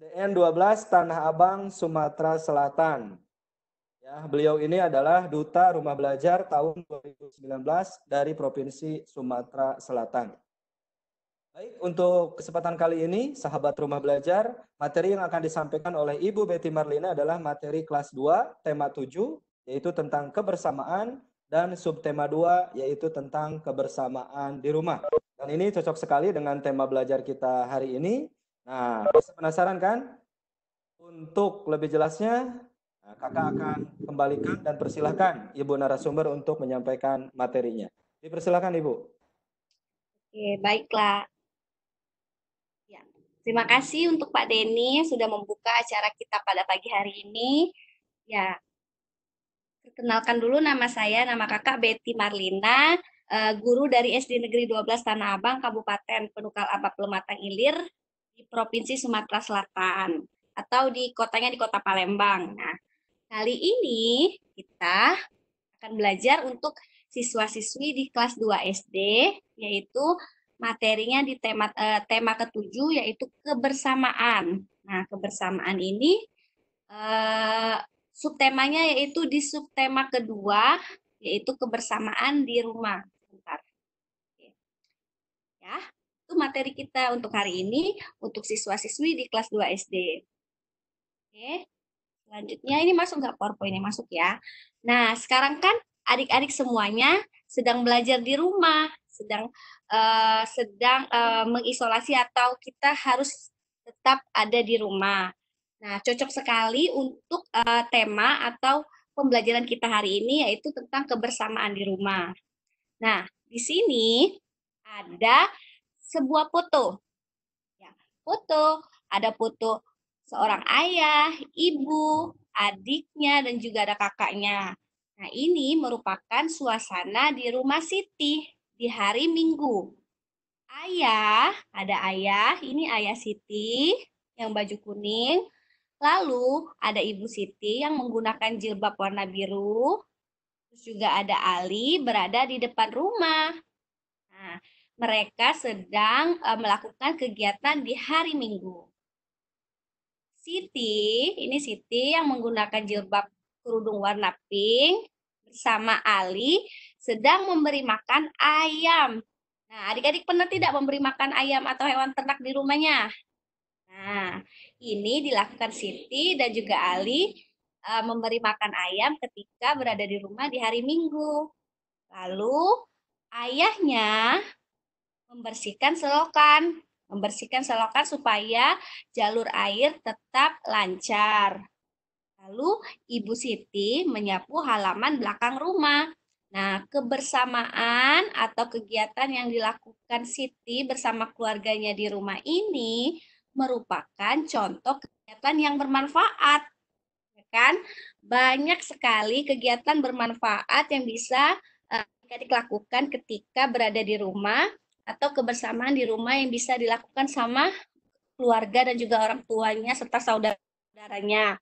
DN 12 Tanah Abang, Sumatera Selatan. Ya, beliau ini adalah duta rumah belajar tahun 2019 dari Provinsi Sumatera Selatan. Baik, untuk kesempatan kali ini sahabat rumah belajar, materi yang akan disampaikan oleh Ibu Betty Marlina adalah materi kelas 2 tema 7 yaitu tentang kebersamaan dan subtema 2 yaitu tentang kebersamaan di rumah. Dan ini cocok sekali dengan tema belajar kita hari ini Nah, masih penasaran kan? Untuk lebih jelasnya, nah, kakak akan kembalikan dan persilahkan Ibu narasumber untuk menyampaikan materinya. Dipersilahkan Ibu. Oke, baiklah. Ya, terima kasih untuk Pak Denny sudah membuka acara kita pada pagi hari ini. Ya, perkenalkan dulu nama saya, nama kakak Betty Marlina, eh, guru dari SD Negeri 12 Tanah Abang, Kabupaten Penukal Abak Lematang Ilir, di Provinsi Sumatera Selatan atau di kotanya di Kota Palembang. Nah, kali ini kita akan belajar untuk siswa-siswi di kelas 2 SD yaitu materinya di tema eh, tema ketujuh yaitu kebersamaan. Nah, kebersamaan ini eh, subtemanya yaitu di subtema kedua yaitu kebersamaan di rumah. Bentar. Oke. Ya. Itu materi kita untuk hari ini untuk siswa-siswi di kelas 2 SD. Oke. Selanjutnya ini masuk nggak PowerPoint ini masuk ya. Nah, sekarang kan adik-adik semuanya sedang belajar di rumah, sedang uh, sedang uh, mengisolasi atau kita harus tetap ada di rumah. Nah, cocok sekali untuk uh, tema atau pembelajaran kita hari ini yaitu tentang kebersamaan di rumah. Nah, di sini ada sebuah foto. Ya, foto, ada foto seorang ayah, ibu, adiknya, dan juga ada kakaknya. Nah, ini merupakan suasana di rumah Siti di hari Minggu. Ayah, ada ayah, ini ayah Siti yang baju kuning. Lalu ada ibu Siti yang menggunakan jilbab warna biru. Terus juga ada Ali berada di depan rumah mereka sedang uh, melakukan kegiatan di hari Minggu. Siti, ini Siti yang menggunakan jilbab kerudung warna pink bersama Ali sedang memberi makan ayam. Nah, adik-adik pernah tidak memberi makan ayam atau hewan ternak di rumahnya? Nah, ini dilakukan Siti dan juga Ali uh, memberi makan ayam ketika berada di rumah di hari Minggu. Lalu ayahnya membersihkan selokan. Membersihkan selokan supaya jalur air tetap lancar. Lalu Ibu Siti menyapu halaman belakang rumah. Nah, kebersamaan atau kegiatan yang dilakukan Siti bersama keluarganya di rumah ini merupakan contoh kegiatan yang bermanfaat. Ya kan? Banyak sekali kegiatan bermanfaat yang bisa uh, dilakukan ketika berada di rumah atau kebersamaan di rumah yang bisa dilakukan sama keluarga dan juga orang tuanya serta saudaranya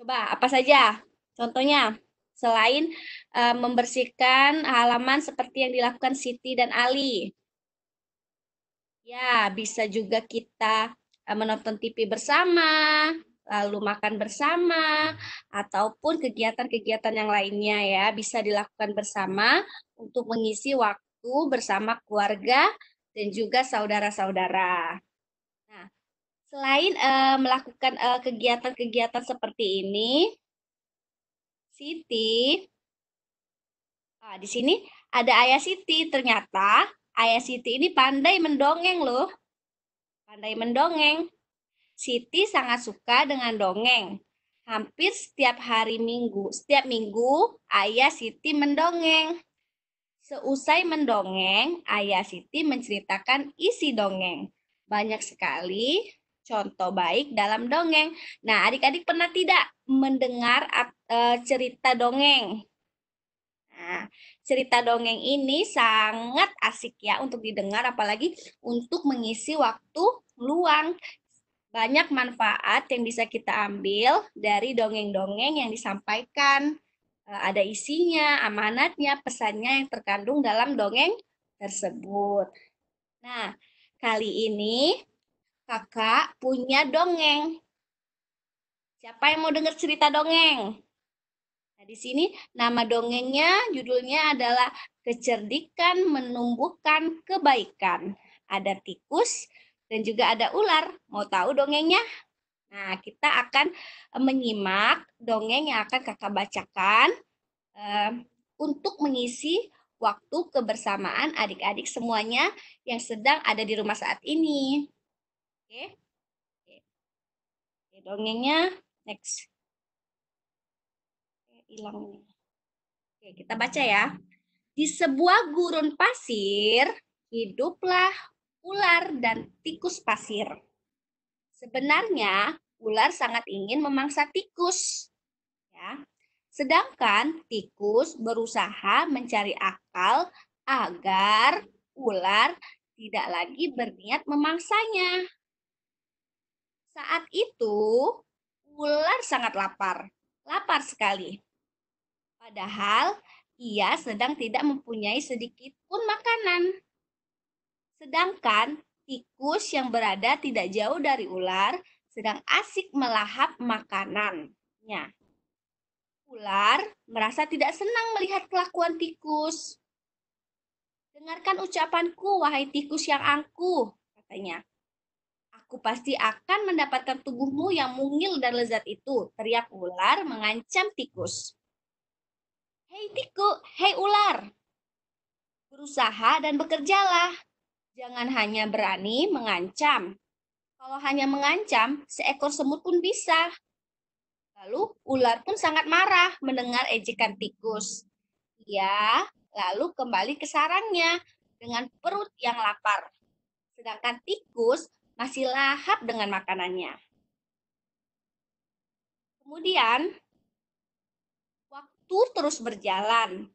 Coba apa saja? Contohnya selain uh, membersihkan halaman seperti yang dilakukan Siti dan Ali. Ya, bisa juga kita uh, menonton TV bersama, lalu makan bersama ataupun kegiatan-kegiatan yang lainnya ya bisa dilakukan bersama untuk mengisi waktu waktu bersama keluarga dan juga saudara-saudara. Nah, selain uh, melakukan eh, kegiatan-kegiatan uh, seperti ini, Siti, ah, di sini ada Ayah Siti. Ternyata Ayah Siti ini pandai mendongeng loh. Pandai mendongeng. Siti sangat suka dengan dongeng. Hampir setiap hari minggu, setiap minggu Ayah Siti mendongeng. Seusai mendongeng, Ayah Siti menceritakan isi dongeng. Banyak sekali contoh baik dalam dongeng. Nah, adik-adik pernah tidak mendengar eh, cerita dongeng? Nah, cerita dongeng ini sangat asik ya untuk didengar, apalagi untuk mengisi waktu luang. Banyak manfaat yang bisa kita ambil dari dongeng-dongeng yang disampaikan. Eh, ada isinya, amanatnya, pesannya yang terkandung dalam dongeng tersebut. Nah, kali ini kakak punya dongeng. Siapa yang mau dengar cerita dongeng? Nah, di sini nama dongengnya judulnya adalah Kecerdikan Menumbuhkan Kebaikan. Ada tikus dan juga ada ular. Mau tahu dongengnya? Nah, kita akan eh, menyimak dongeng yang akan kakak bacakan uh, untuk mengisi waktu kebersamaan adik-adik semuanya yang sedang ada di rumah saat ini. Oke. okay. okay, dongengnya next. Oke, hilang Oke, kita baca ya. Di sebuah gurun pasir hiduplah ular dan tikus pasir. Sebenarnya, ular sangat ingin memangsa tikus. Ya. Sedangkan tikus berusaha mencari akal agar ular tidak lagi berniat memangsanya. Saat itu, ular sangat lapar, lapar sekali. Padahal ia sedang tidak mempunyai sedikit pun makanan. Sedangkan Tikus yang berada tidak jauh dari ular sedang asik melahap makanannya. Ular merasa tidak senang melihat kelakuan tikus. Dengarkan ucapanku, wahai tikus yang angkuh, katanya. Aku pasti akan mendapatkan tubuhmu yang mungil dan lezat itu, teriak ular mengancam tikus. Hei tikus, hei ular, berusaha dan bekerjalah. Jangan hanya berani mengancam. Kalau hanya mengancam, seekor semut pun bisa. Lalu ular pun sangat marah mendengar ejekan tikus. Ia lalu kembali ke sarangnya dengan perut yang lapar. Sedangkan tikus masih lahap dengan makanannya. Kemudian, waktu terus berjalan.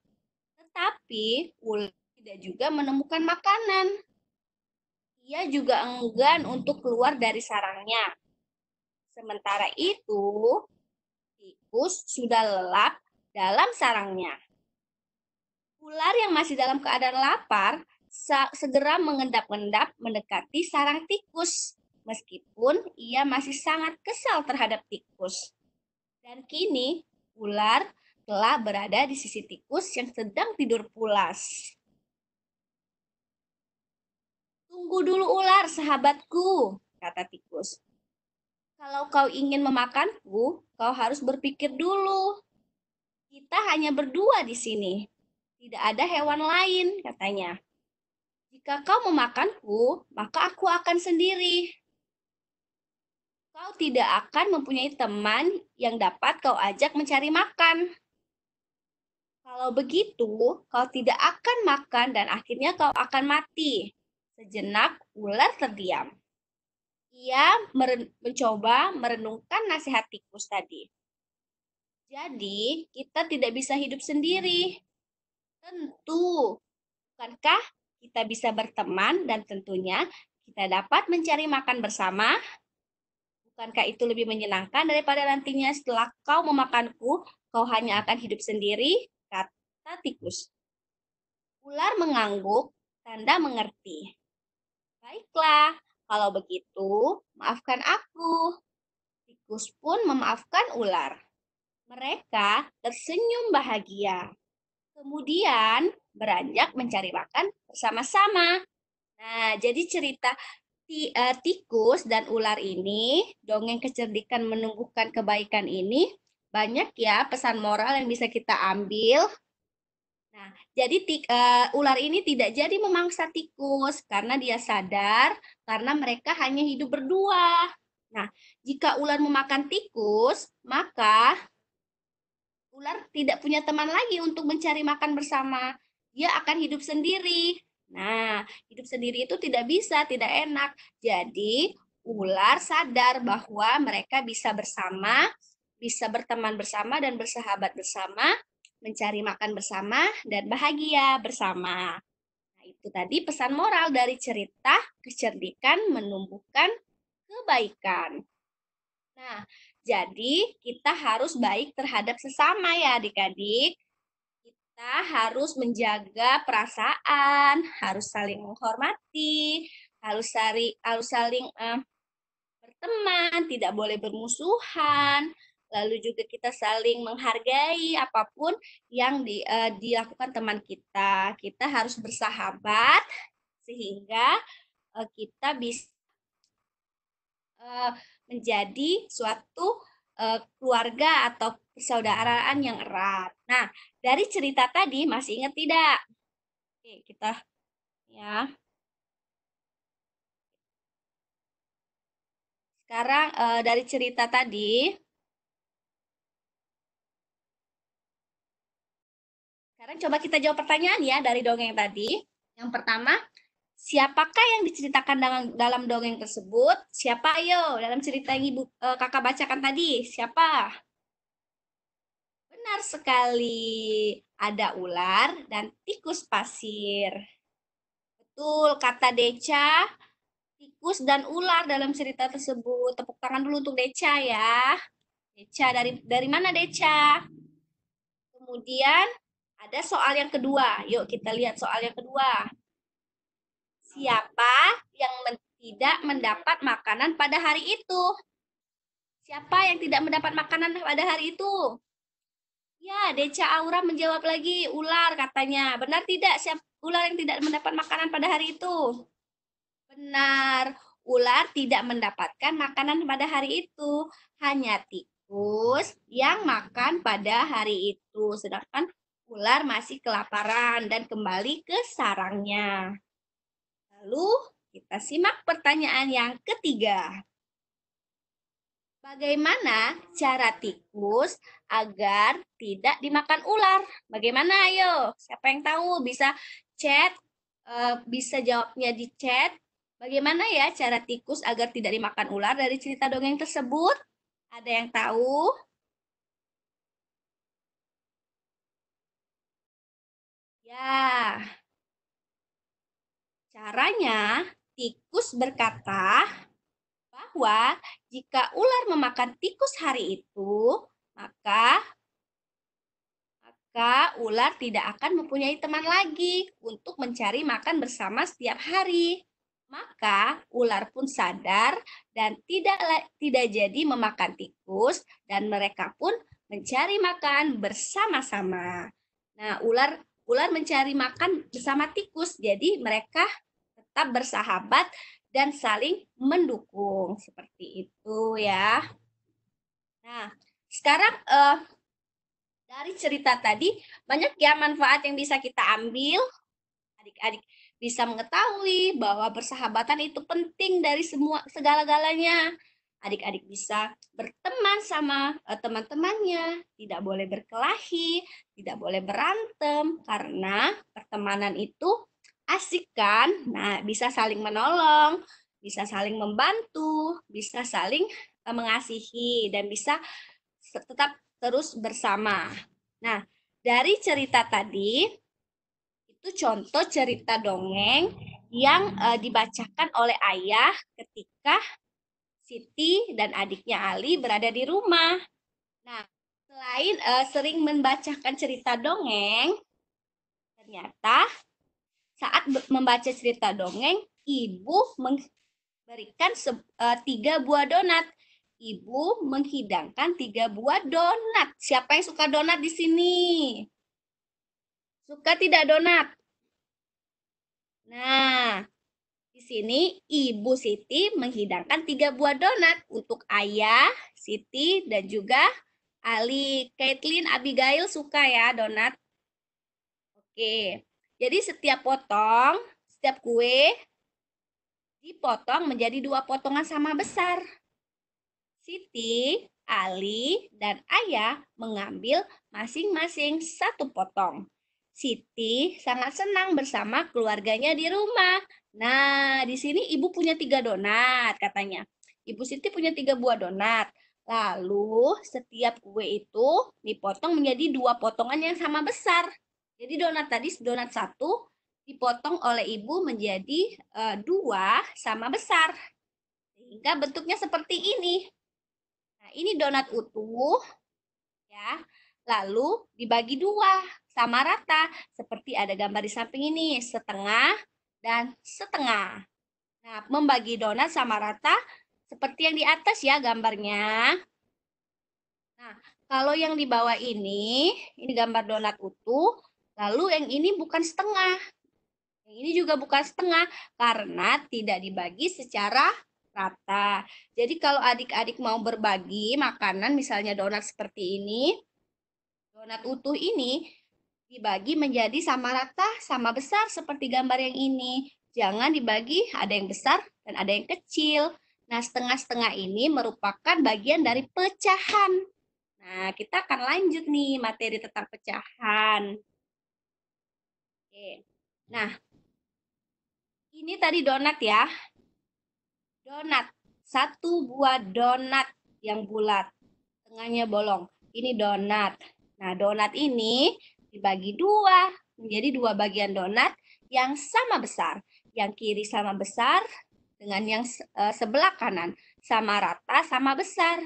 Tetapi ular tidak juga menemukan makanan. Ia juga enggan untuk keluar dari sarangnya. Sementara itu, tikus sudah lelap dalam sarangnya. Ular yang masih dalam keadaan lapar segera mengendap-endap mendekati sarang tikus, meskipun ia masih sangat kesal terhadap tikus. Dan kini, ular telah berada di sisi tikus yang sedang tidur pulas. Tunggu dulu ular, sahabatku, kata tikus. Kalau kau ingin memakanku, kau harus berpikir dulu. Kita hanya berdua di sini. Tidak ada hewan lain, katanya. Jika kau memakanku, maka aku akan sendiri. Kau tidak akan mempunyai teman yang dapat kau ajak mencari makan. Kalau begitu, kau tidak akan makan dan akhirnya kau akan mati. Sejenak ular terdiam. Ia meren mencoba merenungkan nasihat tikus tadi. Jadi, kita tidak bisa hidup sendiri. Tentu. Bukankah kita bisa berteman dan tentunya kita dapat mencari makan bersama? Bukankah itu lebih menyenangkan daripada nantinya setelah kau memakanku, kau hanya akan hidup sendiri? Kata tikus. Ular mengangguk, tanda mengerti. Baiklah, kalau begitu, maafkan aku. Tikus pun memaafkan ular. Mereka tersenyum bahagia. Kemudian beranjak mencari makan bersama-sama. Nah, jadi cerita eh, tikus dan ular ini, dongeng kecerdikan menumbuhkan kebaikan ini, banyak ya pesan moral yang bisa kita ambil Nah, jadi tik, uh, eh, ular ini tidak jadi memangsa tikus karena dia sadar karena mereka hanya hidup berdua. Nah, jika ular memakan tikus, maka ular tidak punya teman lagi untuk mencari makan bersama. Dia akan hidup sendiri. Nah, hidup sendiri itu tidak bisa, tidak enak. Jadi, ular sadar bahwa mereka bisa bersama, bisa berteman bersama dan bersahabat bersama mencari makan bersama, dan bahagia bersama. Nah, itu tadi pesan moral dari cerita kecerdikan menumbuhkan kebaikan. Nah, jadi kita harus baik terhadap sesama ya adik-adik. Kita harus menjaga perasaan, harus saling menghormati, harus saling, harus saling eh, berteman, tidak boleh bermusuhan, lalu juga kita saling menghargai apapun yang di, uh, dilakukan teman kita. Kita harus bersahabat sehingga uh, kita bisa uh, eh, menjadi suatu uh, keluarga atau persaudaraan yang erat. Nah, dari cerita tadi masih ingat tidak? Oke, kita ya. Sekarang dari cerita tadi Sekarang coba kita jawab pertanyaan ya dari dongeng tadi. Yang pertama, siapakah yang diceritakan dalam, dalam dongeng tersebut? Siapa ayo dalam cerita yang ibu e, kakak bacakan tadi? Siapa? Benar sekali. Ada ular dan tikus pasir. Betul, kata Deca. Tikus dan ular dalam cerita tersebut. Tepuk tangan dulu untuk Deca ya. Deca dari dari mana Deca? Kemudian ada soal yang kedua. Yuk kita lihat soal yang kedua. Siapa yang men tidak mendapat makanan pada hari itu? Siapa yang tidak mendapat makanan pada hari itu? Ya, Deca Aura menjawab lagi, ular katanya. Benar tidak siap ular yang tidak mendapat makanan pada hari itu? Benar, ular tidak mendapatkan makanan pada hari itu, hanya tikus yang makan pada hari itu. Sedangkan Ular masih kelaparan dan kembali ke sarangnya. Lalu kita simak pertanyaan yang ketiga. Bagaimana cara tikus agar tidak dimakan ular? Bagaimana ayo? Siapa yang tahu bisa chat, eh, bisa jawabnya di chat. Bagaimana ya cara tikus agar tidak dimakan ular dari cerita dongeng tersebut? Ada yang tahu? Ya. Caranya, tikus berkata bahwa jika ular memakan tikus hari itu, maka maka ular tidak akan mempunyai teman lagi untuk mencari makan bersama setiap hari. Maka ular pun sadar dan tidak tidak jadi memakan tikus dan mereka pun mencari makan bersama-sama. Nah, ular ular mencari makan bersama tikus. Jadi mereka tetap bersahabat dan saling mendukung seperti itu ya. Nah, sekarang eh, dari cerita tadi banyak ya manfaat yang bisa kita ambil. Adik-adik bisa mengetahui bahwa persahabatan itu penting dari semua segala-galanya adik-adik bisa berteman sama uh, teman-temannya, tidak boleh berkelahi, tidak boleh berantem karena pertemanan itu asik kan? Nah, bisa saling menolong, bisa saling membantu, bisa saling uh, mengasihi dan bisa tetap terus bersama. Nah, dari cerita tadi itu contoh cerita dongeng yang e, dibacakan oleh ayah ketika Siti dan adiknya Ali berada di rumah. Nah, selain uh, sering membacakan cerita dongeng, ternyata saat membaca cerita dongeng, ibu memberikan uh, tiga buah donat. Ibu menghidangkan tiga buah donat. Siapa yang suka donat di sini? Suka tidak donat? Nah, di sini Ibu Siti menghidangkan tiga buah donat untuk ayah, Siti, dan juga Ali. Caitlin, Abigail suka ya donat. Oke, jadi setiap potong, setiap kue dipotong menjadi dua potongan sama besar. Siti, Ali, dan ayah mengambil masing-masing satu potong. Siti sangat senang bersama keluarganya di rumah. Nah, di sini ibu punya tiga donat katanya. Ibu Siti punya tiga buah donat. Lalu setiap kue itu dipotong menjadi dua potongan yang sama besar. Jadi donat tadi donat satu dipotong oleh ibu menjadi e, dua sama besar. Sehingga bentuknya seperti ini. Nah, ini donat utuh ya. Lalu dibagi dua sama rata seperti ada gambar di samping ini setengah dan setengah. Nah, membagi donat sama rata seperti yang di atas ya gambarnya. Nah, kalau yang di bawah ini, ini gambar donat utuh, lalu yang ini bukan setengah. Yang ini juga bukan setengah karena tidak dibagi secara rata. Jadi kalau adik-adik mau berbagi makanan misalnya donat seperti ini, donat utuh ini dibagi menjadi sama rata, sama besar seperti gambar yang ini. Jangan dibagi ada yang besar dan ada yang kecil. Nah, setengah-setengah ini merupakan bagian dari pecahan. Nah, kita akan lanjut nih materi tentang pecahan. Oke. Nah, ini tadi donat ya. Donat. Satu buah donat yang bulat. Tengahnya bolong. Ini donat. Nah, donat ini dibagi dua menjadi dua bagian donat yang sama besar. Yang kiri sama besar dengan yang e, sebelah kanan sama rata sama besar.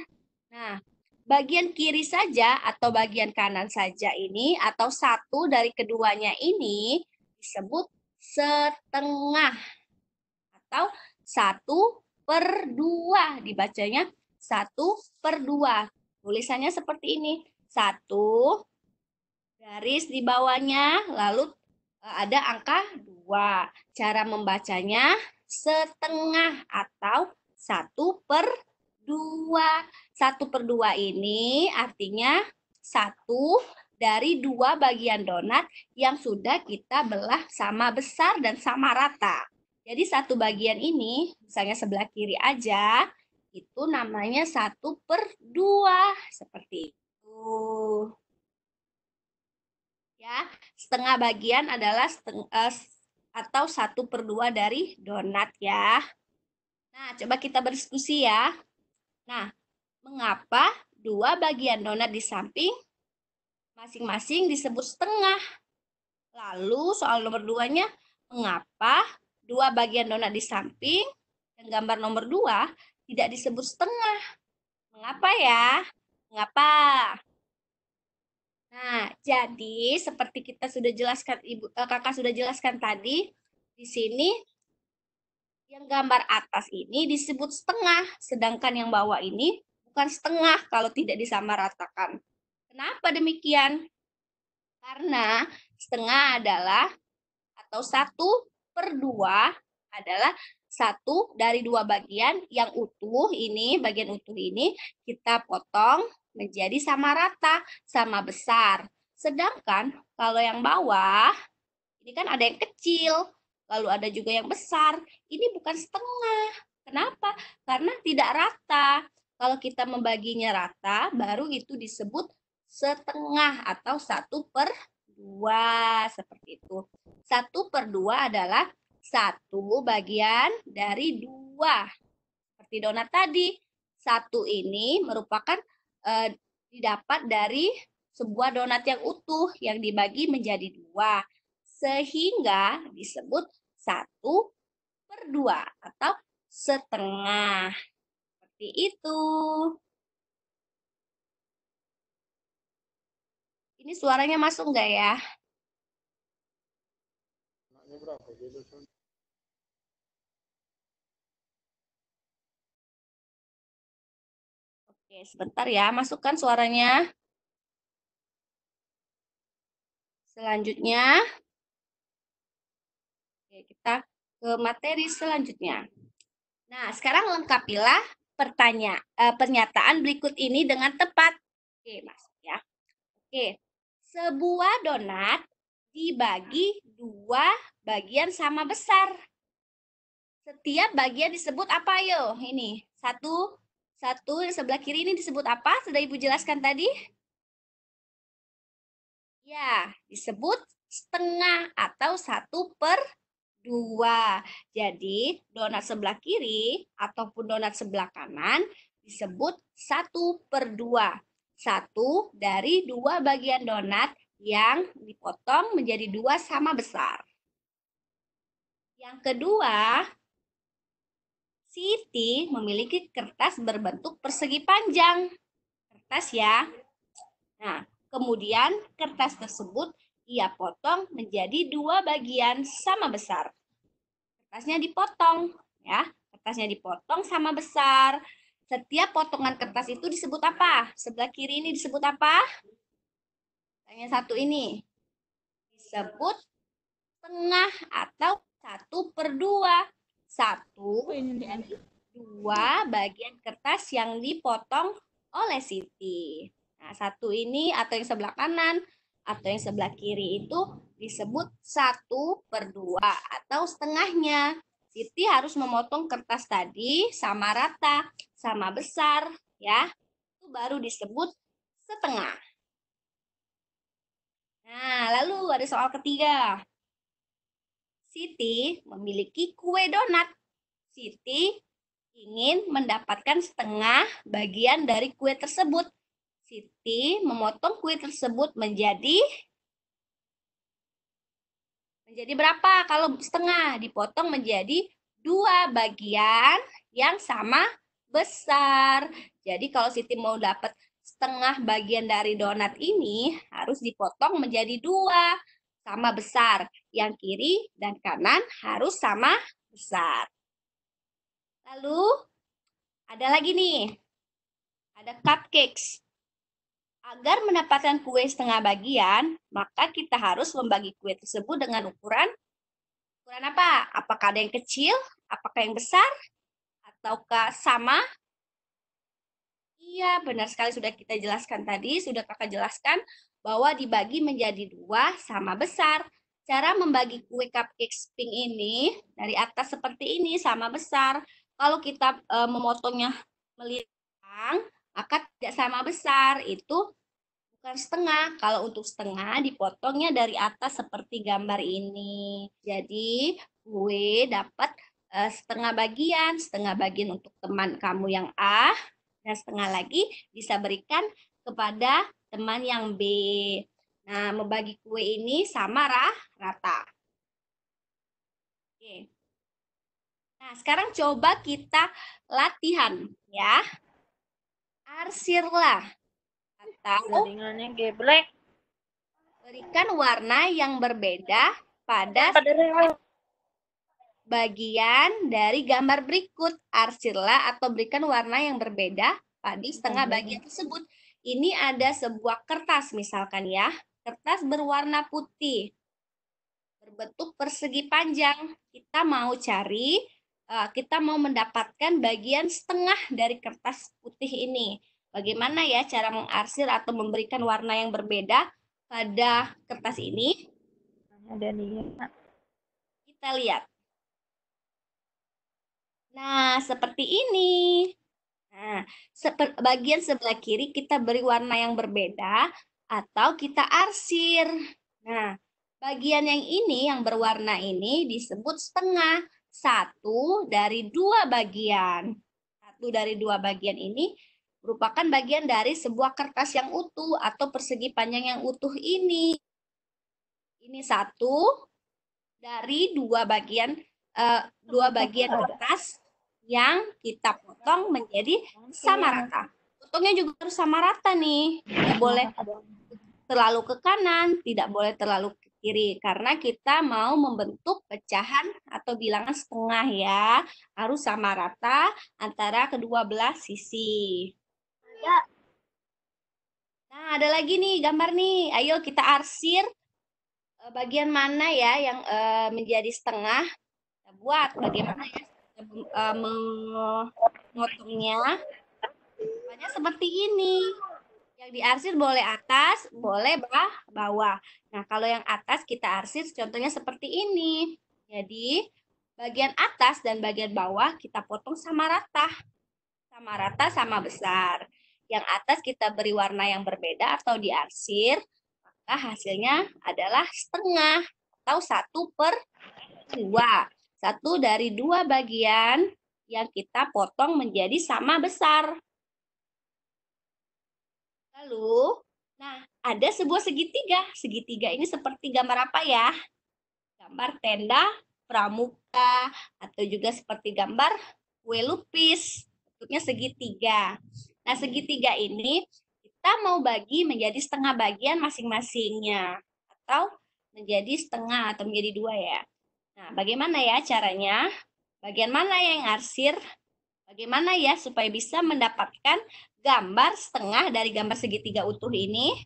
Nah, bagian kiri saja atau bagian kanan saja ini atau satu dari keduanya ini disebut setengah atau satu per dua dibacanya satu per dua tulisannya seperti ini satu garis di bawahnya, lalu eh, ada angka 2. Cara membacanya setengah atau 1 per 2. 1 per 2 ini artinya 1 dari dua bagian donat yang sudah kita belah sama besar dan sama rata. Jadi satu bagian ini, misalnya sebelah kiri aja, itu namanya satu per dua seperti itu ya setengah bagian adalah seteng, uh, atau satu per dua dari donat ya nah coba kita berdiskusi ya nah mengapa dua bagian donat di samping masing-masing disebut setengah lalu soal nomor duanya mengapa dua bagian donat di samping dan gambar nomor dua tidak disebut setengah mengapa ya mengapa Nah, jadi seperti kita sudah jelaskan Ibu eh, Kakak sudah jelaskan tadi, di sini yang gambar atas ini disebut setengah, sedangkan yang bawah ini bukan setengah kalau tidak disamaratakan. Kenapa demikian? Karena setengah adalah atau satu per dua adalah satu dari dua bagian yang utuh ini, bagian utuh ini kita potong menjadi sama rata, sama besar. Sedangkan kalau yang bawah, ini kan ada yang kecil, lalu ada juga yang besar. Ini bukan setengah. Kenapa? Karena tidak rata. Kalau kita membaginya rata, baru itu disebut setengah atau satu per dua seperti itu. Satu per dua adalah satu bagian dari dua. Seperti donat tadi, satu ini merupakan uh, didapat dari sebuah donat yang utuh yang dibagi menjadi dua, sehingga disebut satu per dua atau setengah. Seperti itu. Ini suaranya masuk nggak ya? Oke, sebentar ya, masukkan suaranya. Selanjutnya, Oke, kita ke materi selanjutnya. Nah, sekarang lengkapilah pertanyaan eh, pernyataan berikut ini dengan tepat. Oke, masuk ya. Oke. Sebuah donat dibagi dua bagian sama besar. Setiap bagian disebut apa yo? Ini satu satu di sebelah kiri ini disebut apa? Sudah Ibu jelaskan tadi? Ya, disebut setengah atau satu per dua. Jadi donat sebelah kiri ataupun donat sebelah kanan disebut satu per dua. Satu dari dua bagian donat yang dipotong menjadi dua sama besar. Yang kedua, Siti memiliki kertas berbentuk persegi panjang. Kertas ya. Nah, kemudian kertas tersebut ia potong menjadi dua bagian sama besar. Kertasnya dipotong, ya. Kertasnya dipotong sama besar. Setiap potongan kertas itu disebut apa? Sebelah kiri ini disebut apa? Tanya satu ini. Disebut tengah atau satu per dua satu, dan dua bagian kertas yang dipotong oleh Siti. Nah, satu ini atau yang sebelah kanan atau yang sebelah kiri itu disebut satu per dua atau setengahnya. Siti harus memotong kertas tadi sama rata, sama besar, ya. Itu baru disebut setengah. Nah, lalu ada soal ketiga. Siti memiliki kue donat. Siti ingin mendapatkan setengah bagian dari kue tersebut. Siti memotong kue tersebut menjadi menjadi berapa? Kalau setengah dipotong menjadi dua bagian yang sama besar. Jadi kalau Siti mau dapat setengah bagian dari donat ini harus dipotong menjadi dua sama besar yang kiri dan kanan harus sama besar. Lalu ada lagi nih, ada cupcakes. Agar mendapatkan kue setengah bagian, maka kita harus membagi kue tersebut dengan ukuran ukuran apa? Apakah ada yang kecil, apakah yang besar, ataukah sama? Iya, benar sekali sudah kita jelaskan tadi, sudah kakak jelaskan bahwa dibagi menjadi dua sama besar, Cara membagi kue cupcake pink ini dari atas seperti ini sama besar. Kalau kita e, memotongnya melintang, maka tidak sama besar. Itu bukan setengah. Kalau untuk setengah dipotongnya dari atas seperti gambar ini. Jadi kue dapat e, setengah bagian, setengah bagian untuk teman kamu yang A dan setengah lagi bisa berikan kepada teman yang B. Nah, membagi kue ini sama rah, rata. Oke. Nah, sekarang coba kita latihan ya. Arsirlah atau geblek. Berikan warna yang berbeda pada bagian dari gambar berikut. Arsirlah atau berikan warna yang berbeda pada setengah bagian tersebut. Ini ada sebuah kertas misalkan ya. Kertas berwarna putih. Berbentuk persegi panjang. Kita mau cari, eh, kita mau mendapatkan bagian setengah dari kertas putih ini. Bagaimana ya cara mengarsir atau memberikan warna yang berbeda pada kertas ini? Ada nah, nih. Kita lihat. Nah, seperti ini. Nah, bagian sebelah kiri kita beri warna yang berbeda, atau kita arsir. Nah, bagian yang ini yang berwarna ini disebut setengah. Satu dari dua bagian. Satu dari dua bagian ini merupakan bagian dari sebuah kertas yang utuh atau persegi panjang yang utuh ini. Ini satu dari dua bagian uh, dua bagian kertas yang kita potong menjadi sama rata. Potongnya juga harus sama rata nih. boleh terlalu ke kanan, tidak boleh terlalu ke kiri karena kita mau membentuk pecahan atau bilangan setengah ya. Harus sama rata antara kedua belah sisi. Ya. Nah, ada lagi nih gambar nih. Ayo kita arsir eh, bagian mana ya yang eh, menjadi setengah. Kita buat bagaimana ya e, mengotongnya. Eh, seperti ini. Yang diarsir boleh atas, boleh bah, bawah. Nah, kalau yang atas kita arsir contohnya seperti ini. Jadi, bagian atas dan bagian bawah kita potong sama rata. Sama rata, sama besar. Yang atas kita beri warna yang berbeda atau diarsir, maka hasilnya adalah setengah atau satu per dua. Satu dari dua bagian yang kita potong menjadi sama besar. Lalu, nah ada sebuah segitiga. Segitiga ini seperti gambar apa ya? Gambar tenda, pramuka, atau juga seperti gambar kue lupis. Bentuknya segitiga. Nah, segitiga ini kita mau bagi menjadi setengah bagian masing-masingnya. Atau menjadi setengah atau menjadi dua ya. Nah, bagaimana ya caranya? Bagian mana yang arsir? Bagaimana ya supaya bisa mendapatkan gambar setengah dari gambar segitiga utuh ini?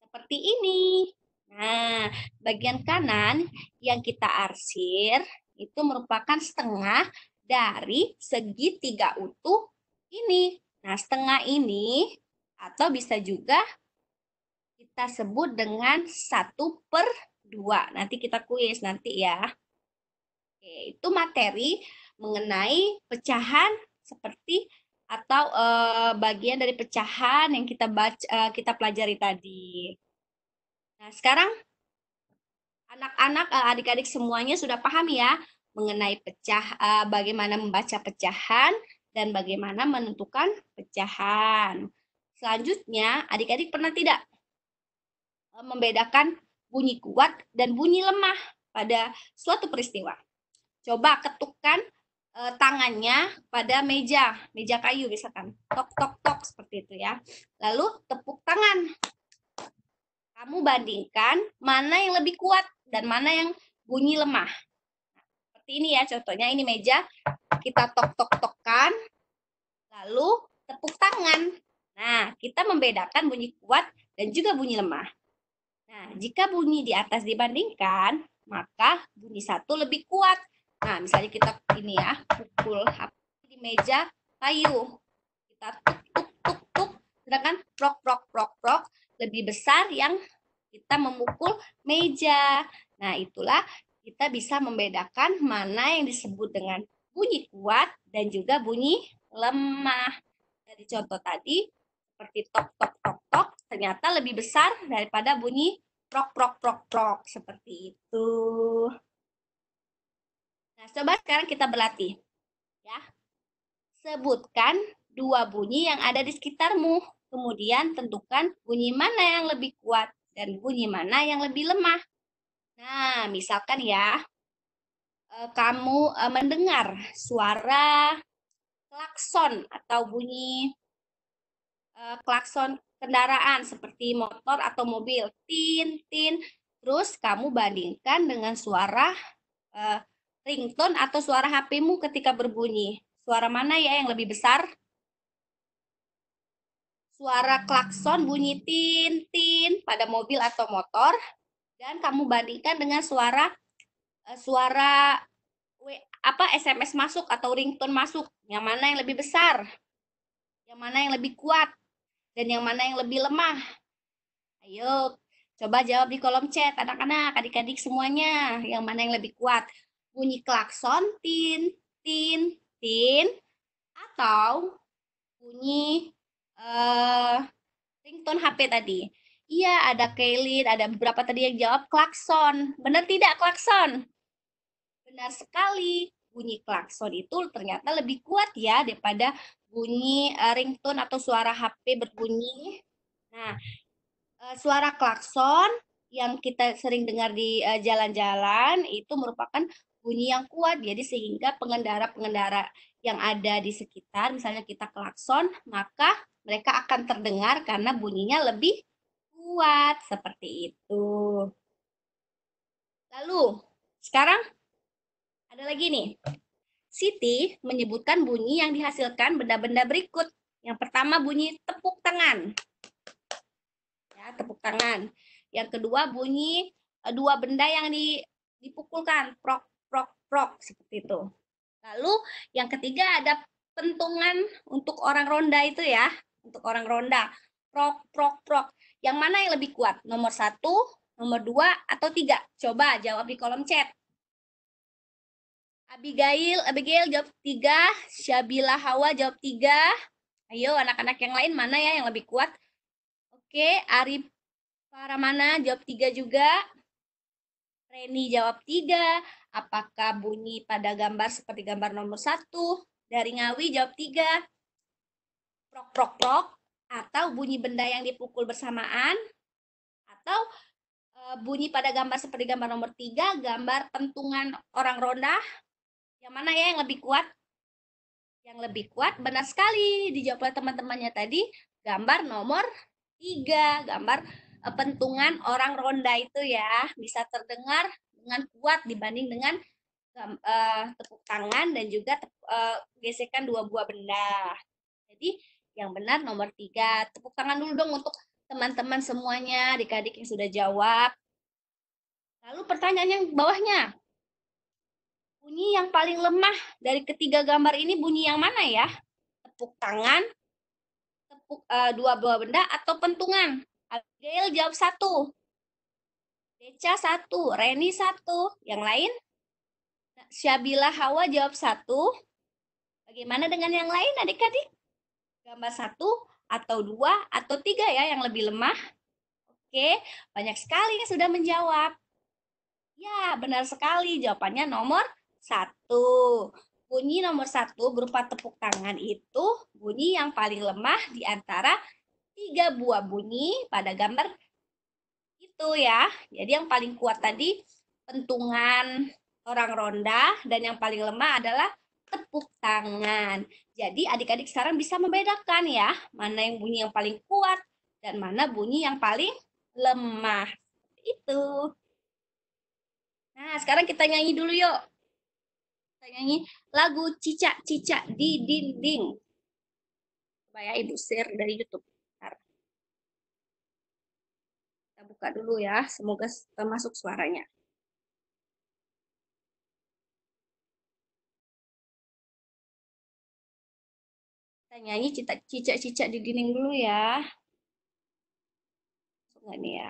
Seperti ini. Nah, bagian kanan yang kita arsir itu merupakan setengah dari segitiga utuh ini. Nah, setengah ini atau bisa juga kita sebut dengan satu per dua. Nanti kita kuis nanti ya. Oke, itu materi mengenai pecahan seperti atau uh, bagian dari pecahan yang kita baca uh, eh, kita pelajari tadi. Nah, sekarang anak-anak eh, adik-adik semuanya sudah paham ya mengenai pecah uh, bagaimana membaca pecahan dan bagaimana menentukan pecahan. Selanjutnya, adik-adik pernah tidak membedakan bunyi kuat dan bunyi lemah pada suatu peristiwa? Coba ketukkan uh, tangannya pada meja, meja kayu misalkan. Tok tok tok seperti itu ya. Lalu tepuk tangan. Kamu bandingkan mana yang lebih kuat dan mana yang bunyi lemah. seperti ini ya contohnya ini meja kita tok tok tokkan lalu tepuk tangan. Nah, kita membedakan bunyi kuat dan juga bunyi lemah. Nah, jika bunyi di atas dibandingkan, maka bunyi satu lebih kuat Nah, misalnya kita ini ya, pukul di meja kayu. Kita tuk tuk tuk tuk, sedangkan prok prok prok prok lebih besar yang kita memukul meja. Nah, itulah kita bisa membedakan mana yang disebut dengan bunyi kuat dan juga bunyi lemah. Dari contoh tadi, seperti tok tok tok tok, ternyata lebih besar daripada bunyi prok prok prok prok seperti itu. Nah, coba sekarang kita berlatih. Ya. Sebutkan dua bunyi yang ada di sekitarmu. Kemudian tentukan bunyi mana yang lebih kuat dan bunyi mana yang lebih lemah. Nah, misalkan ya, e, kamu e, mendengar suara klakson atau bunyi e, klakson kendaraan seperti motor atau mobil, tin, tin. Terus kamu bandingkan dengan suara ringtone atau suara HP-mu ketika berbunyi? Suara mana ya yang lebih besar? Suara klakson bunyi tin tin pada mobil atau motor dan kamu bandingkan dengan suara eh, suara apa SMS masuk atau ringtone masuk, yang mana yang lebih besar? Yang mana yang lebih kuat? Dan yang mana yang lebih lemah? Ayo, coba jawab di kolom chat anak-anak, adik-adik semuanya, yang mana yang lebih kuat? bunyi klakson tin, tin, tin, atau bunyi uh, ringtone HP tadi. Iya, ada Kaylin, ada beberapa tadi yang jawab klakson. Benar tidak klakson? Benar sekali. Bunyi klakson itu ternyata lebih kuat ya daripada bunyi uh, ringtone atau suara HP berbunyi. Nah, uh, suara klakson yang kita sering dengar di jalan-jalan uh, jalan -jalan, itu merupakan bunyi yang kuat jadi sehingga pengendara-pengendara yang ada di sekitar misalnya kita klakson maka mereka akan terdengar karena bunyinya lebih kuat seperti itu. Lalu sekarang ada lagi nih. Siti menyebutkan bunyi yang dihasilkan benda-benda berikut. Yang pertama bunyi tepuk tangan. Ya, tepuk tangan. Yang kedua bunyi eh, dua benda yang di, dipukulkan, prok rock seperti itu. Lalu yang ketiga ada pentungan untuk orang ronda itu ya, untuk orang ronda. Prok, prok, prok. Yang mana yang lebih kuat? Nomor satu, nomor dua, atau tiga? Coba jawab di kolom chat. Abigail, Abigail jawab tiga. Syabila Hawa jawab tiga. Ayo anak-anak yang lain mana ya yang lebih kuat? Oke, Arif Paramana jawab tiga juga. Reni jawab tiga. Apakah bunyi pada gambar seperti gambar nomor satu? Dari Ngawi jawab tiga. Prok, prok, prok. Atau bunyi benda yang dipukul bersamaan. Atau eh, bunyi pada gambar seperti gambar nomor tiga, gambar pentungan orang ronda. Yang mana ya yang lebih kuat? Yang lebih kuat benar sekali dijawab oleh teman-temannya tadi gambar nomor tiga, gambar eh, pentungan orang ronda itu ya bisa terdengar dengan kuat dibanding dengan uh, tepuk tangan dan juga tepuk, uh, eh, gesekan dua buah benda. Jadi yang benar nomor tiga. Tepuk tangan dulu dong untuk teman-teman semuanya, adik-adik yang sudah jawab. Lalu pertanyaan yang bawahnya. Bunyi yang paling lemah dari ketiga gambar ini bunyi yang mana ya? Tepuk tangan, tepuk uh, dua buah benda, atau pentungan? Abigail jawab satu. Deca satu, Reni satu. Yang lain? Syabila Hawa jawab satu. Bagaimana dengan yang lain adik-adik? Gambar satu atau dua atau tiga ya yang lebih lemah. Oke, banyak sekali yang sudah menjawab. Ya, benar sekali. Jawabannya nomor satu. Bunyi nomor satu berupa tepuk tangan itu bunyi yang paling lemah di antara tiga buah bunyi pada gambar itu ya. Jadi yang paling kuat tadi pentungan orang ronda dan yang paling lemah adalah tepuk tangan. Jadi adik-adik sekarang bisa membedakan ya, mana yang bunyi yang paling kuat dan mana bunyi yang paling lemah. Itu. Nah, sekarang kita nyanyi dulu yuk. Kita nyanyi lagu cicak-cicak di dinding. Coba ya, Ibu share dari YouTube. buka dulu ya. Semoga termasuk suaranya. Kita nyanyi cicak-cicak di dinding dulu ya. Enggak nih ya.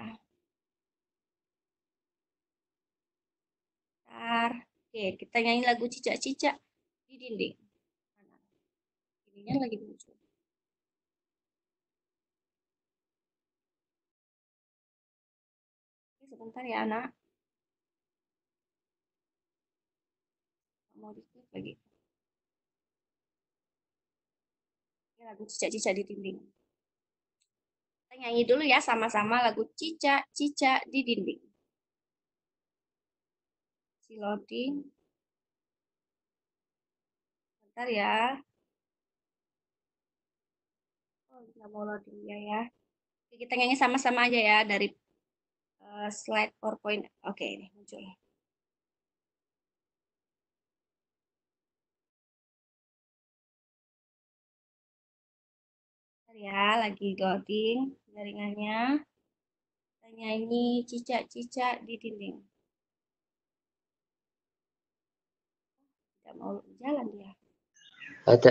Bentar. Oke, kita nyanyi lagu cicak-cicak di dinding. Ininya lagi muncul. sebentar ya anak. Mau diklik lagi. Ini lagu cicak-cicak di dinding. Kita nyanyi dulu ya sama-sama lagu cicak-cicak di dinding. Si loading. sebentar ya. Oh, nggak mau loading ya ya. kita nyanyi sama-sama aja ya dari Eh, slide PowerPoint. Oke, okay, ini muncul. ya lagi loading jaringannya Tanya nyanyi cicak-cicak di dinding tidak mau jalan ya ada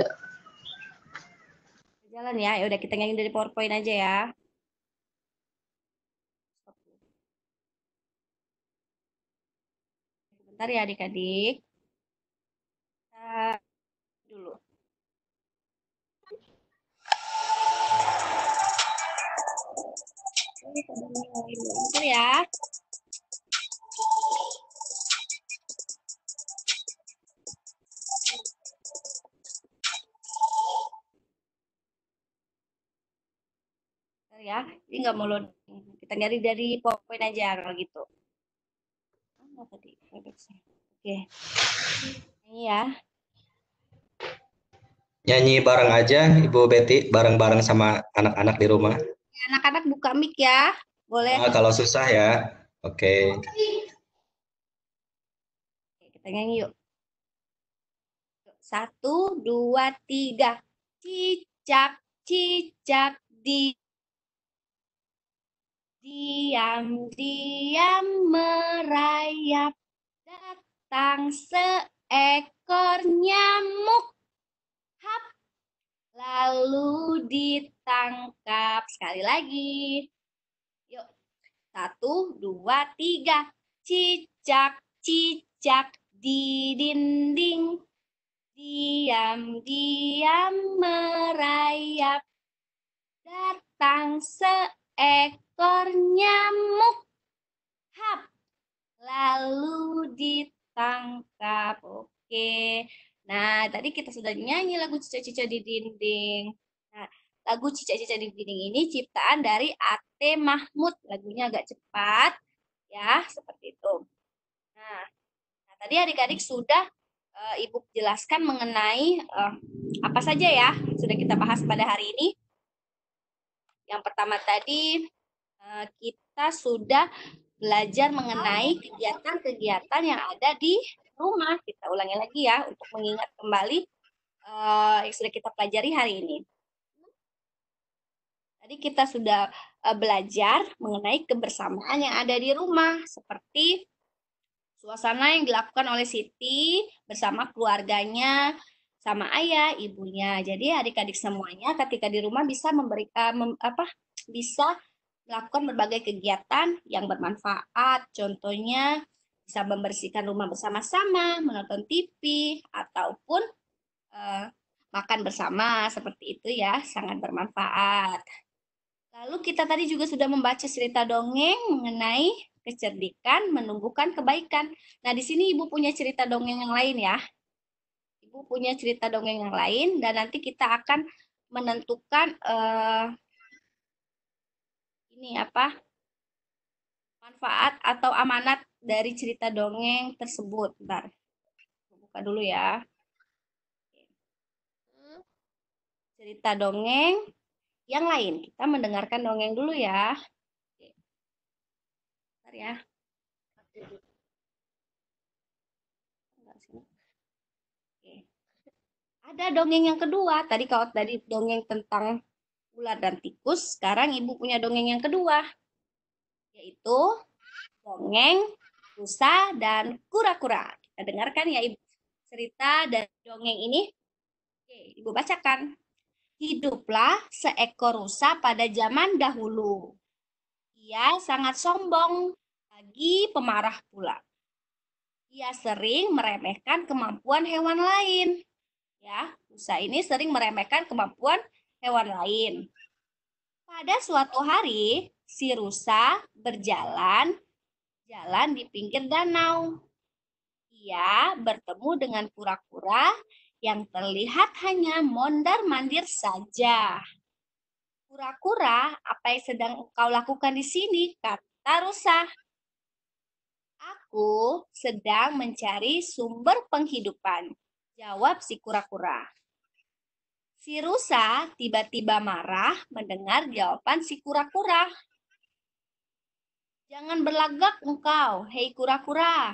jalan ya, ya udah kita nyanyi dari powerpoint aja ya sebentar ya adik-adik. dulu. Bentar ya. ya, ini nggak mau lo kita nyari dari PowerPoint aja kalau gitu apa oh, tadi Oke. Okay. Ini ya. Nyanyi bareng aja Ibu Betty, bareng-bareng sama anak-anak di rumah. Ya, anak-anak buka mic ya. Boleh. Nah, kalau susah ya. Oke. Okay. kita nyanyi yuk. Satu, dua, tiga. Cicak, cicak di diam-diam merayap datang seekor nyamuk hap lalu ditangkap sekali lagi yuk satu dua tiga cicak cicak di dinding diam-diam merayap datang seekor ekor nyamuk. Hap. Lalu ditangkap. Oke. Nah, tadi kita sudah nyanyi lagu Cica-Cica di Dinding. Nah, lagu Cica-Cica di Dinding ini ciptaan dari A.T. Mahmud. Lagunya agak cepat. Ya, seperti itu. Nah, nah tadi adik-adik sudah eh, Ibu jelaskan mengenai uh, apa saja ya sudah kita bahas pada hari ini. Yang pertama tadi eh, kita sudah belajar mengenai kegiatan-kegiatan yang ada di rumah. Kita ulangi lagi ya untuk mengingat kembali eh, yang sudah kita pelajari hari ini. Tadi kita sudah eh, belajar mengenai kebersamaan yang ada di rumah seperti suasana yang dilakukan oleh Siti bersama keluarganya sama ayah, ibunya. Jadi adik-adik semuanya ketika di rumah bisa memberikan eh, mem, apa bisa melakukan berbagai kegiatan yang bermanfaat. Contohnya bisa membersihkan rumah bersama-sama, menonton TV ataupun uh, makan bersama seperti itu ya, sangat bermanfaat. Lalu kita tadi juga sudah membaca cerita dongeng mengenai kecerdikan menumbuhkan kebaikan. Nah, di sini Ibu punya cerita dongeng yang lain ya. Ibu punya cerita dongeng yang lain dan nanti kita akan menentukan uh, ini apa manfaat atau amanat dari cerita dongeng tersebut. Bentar. Buka dulu ya. Cerita dongeng yang lain. Kita mendengarkan dongeng dulu ya. Bentar ya. ada dongeng yang kedua. Tadi kalau tadi dongeng tentang ular dan tikus, sekarang ibu punya dongeng yang kedua. Yaitu dongeng rusa dan kura-kura. Kita dengarkan ya ibu cerita dan dongeng ini. Oke, ibu bacakan. Hiduplah seekor rusa pada zaman dahulu. Ia sangat sombong lagi pemarah pula. Ia sering meremehkan kemampuan hewan lain Ya, rusa ini sering meremehkan kemampuan hewan lain. Pada suatu hari, si rusa berjalan jalan di pinggir danau. Ia bertemu dengan kura-kura yang terlihat hanya mondar-mandir saja. Kura-kura, apa yang sedang kau lakukan di sini? kata rusa. Aku sedang mencari sumber penghidupan, Jawab si kura-kura. Si rusa tiba-tiba marah mendengar jawaban si kura-kura. Jangan berlagak engkau, hei kura-kura.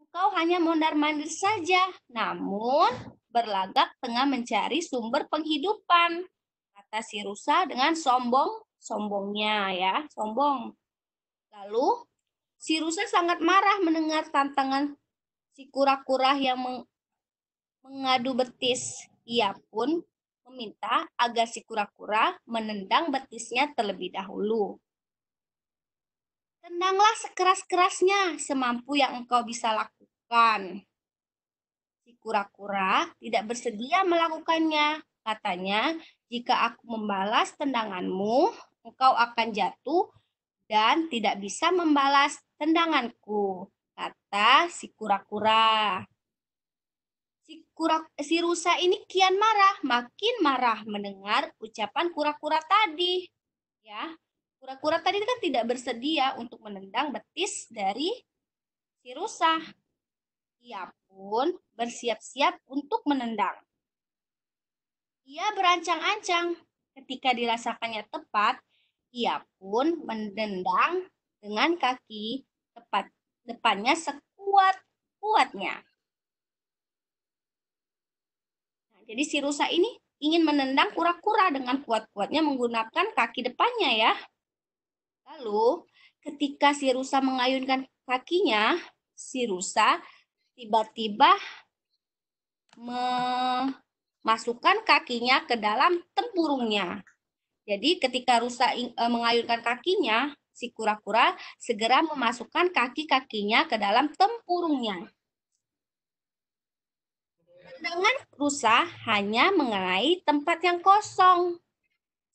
Engkau hanya mondar-mandir saja, namun berlagak tengah mencari sumber penghidupan. Kata si rusa dengan sombong, sombongnya ya, sombong. Lalu si rusa sangat marah mendengar tantangan si kura-kura yang mengadu betis. Ia pun meminta agar si kura-kura menendang betisnya terlebih dahulu. Tendanglah sekeras-kerasnya semampu yang engkau bisa lakukan. Si kura-kura tidak bersedia melakukannya. Katanya, jika aku membalas tendanganmu, engkau akan jatuh dan tidak bisa membalas tendanganku, kata si kura-kura. Si, kura si rusa ini kian marah, makin marah mendengar ucapan kura-kura tadi. Ya, kura-kura tadi kan tidak bersedia untuk menendang betis dari si rusa. Ia pun bersiap-siap untuk menendang. Ia berancang-ancang. Ketika dirasakannya tepat, ia pun mendendang dengan kaki tepat depannya sekuat-kuatnya. Jadi si rusa ini ingin menendang kura-kura dengan kuat-kuatnya menggunakan kaki depannya ya. Lalu ketika si rusa mengayunkan kakinya, si rusa tiba-tiba memasukkan kakinya ke dalam tempurungnya. Jadi ketika rusa eh, mengayunkan kakinya, si kura-kura segera memasukkan kaki-kakinya ke dalam tempurungnya. Pandangan rusa hanya mengenai tempat yang kosong.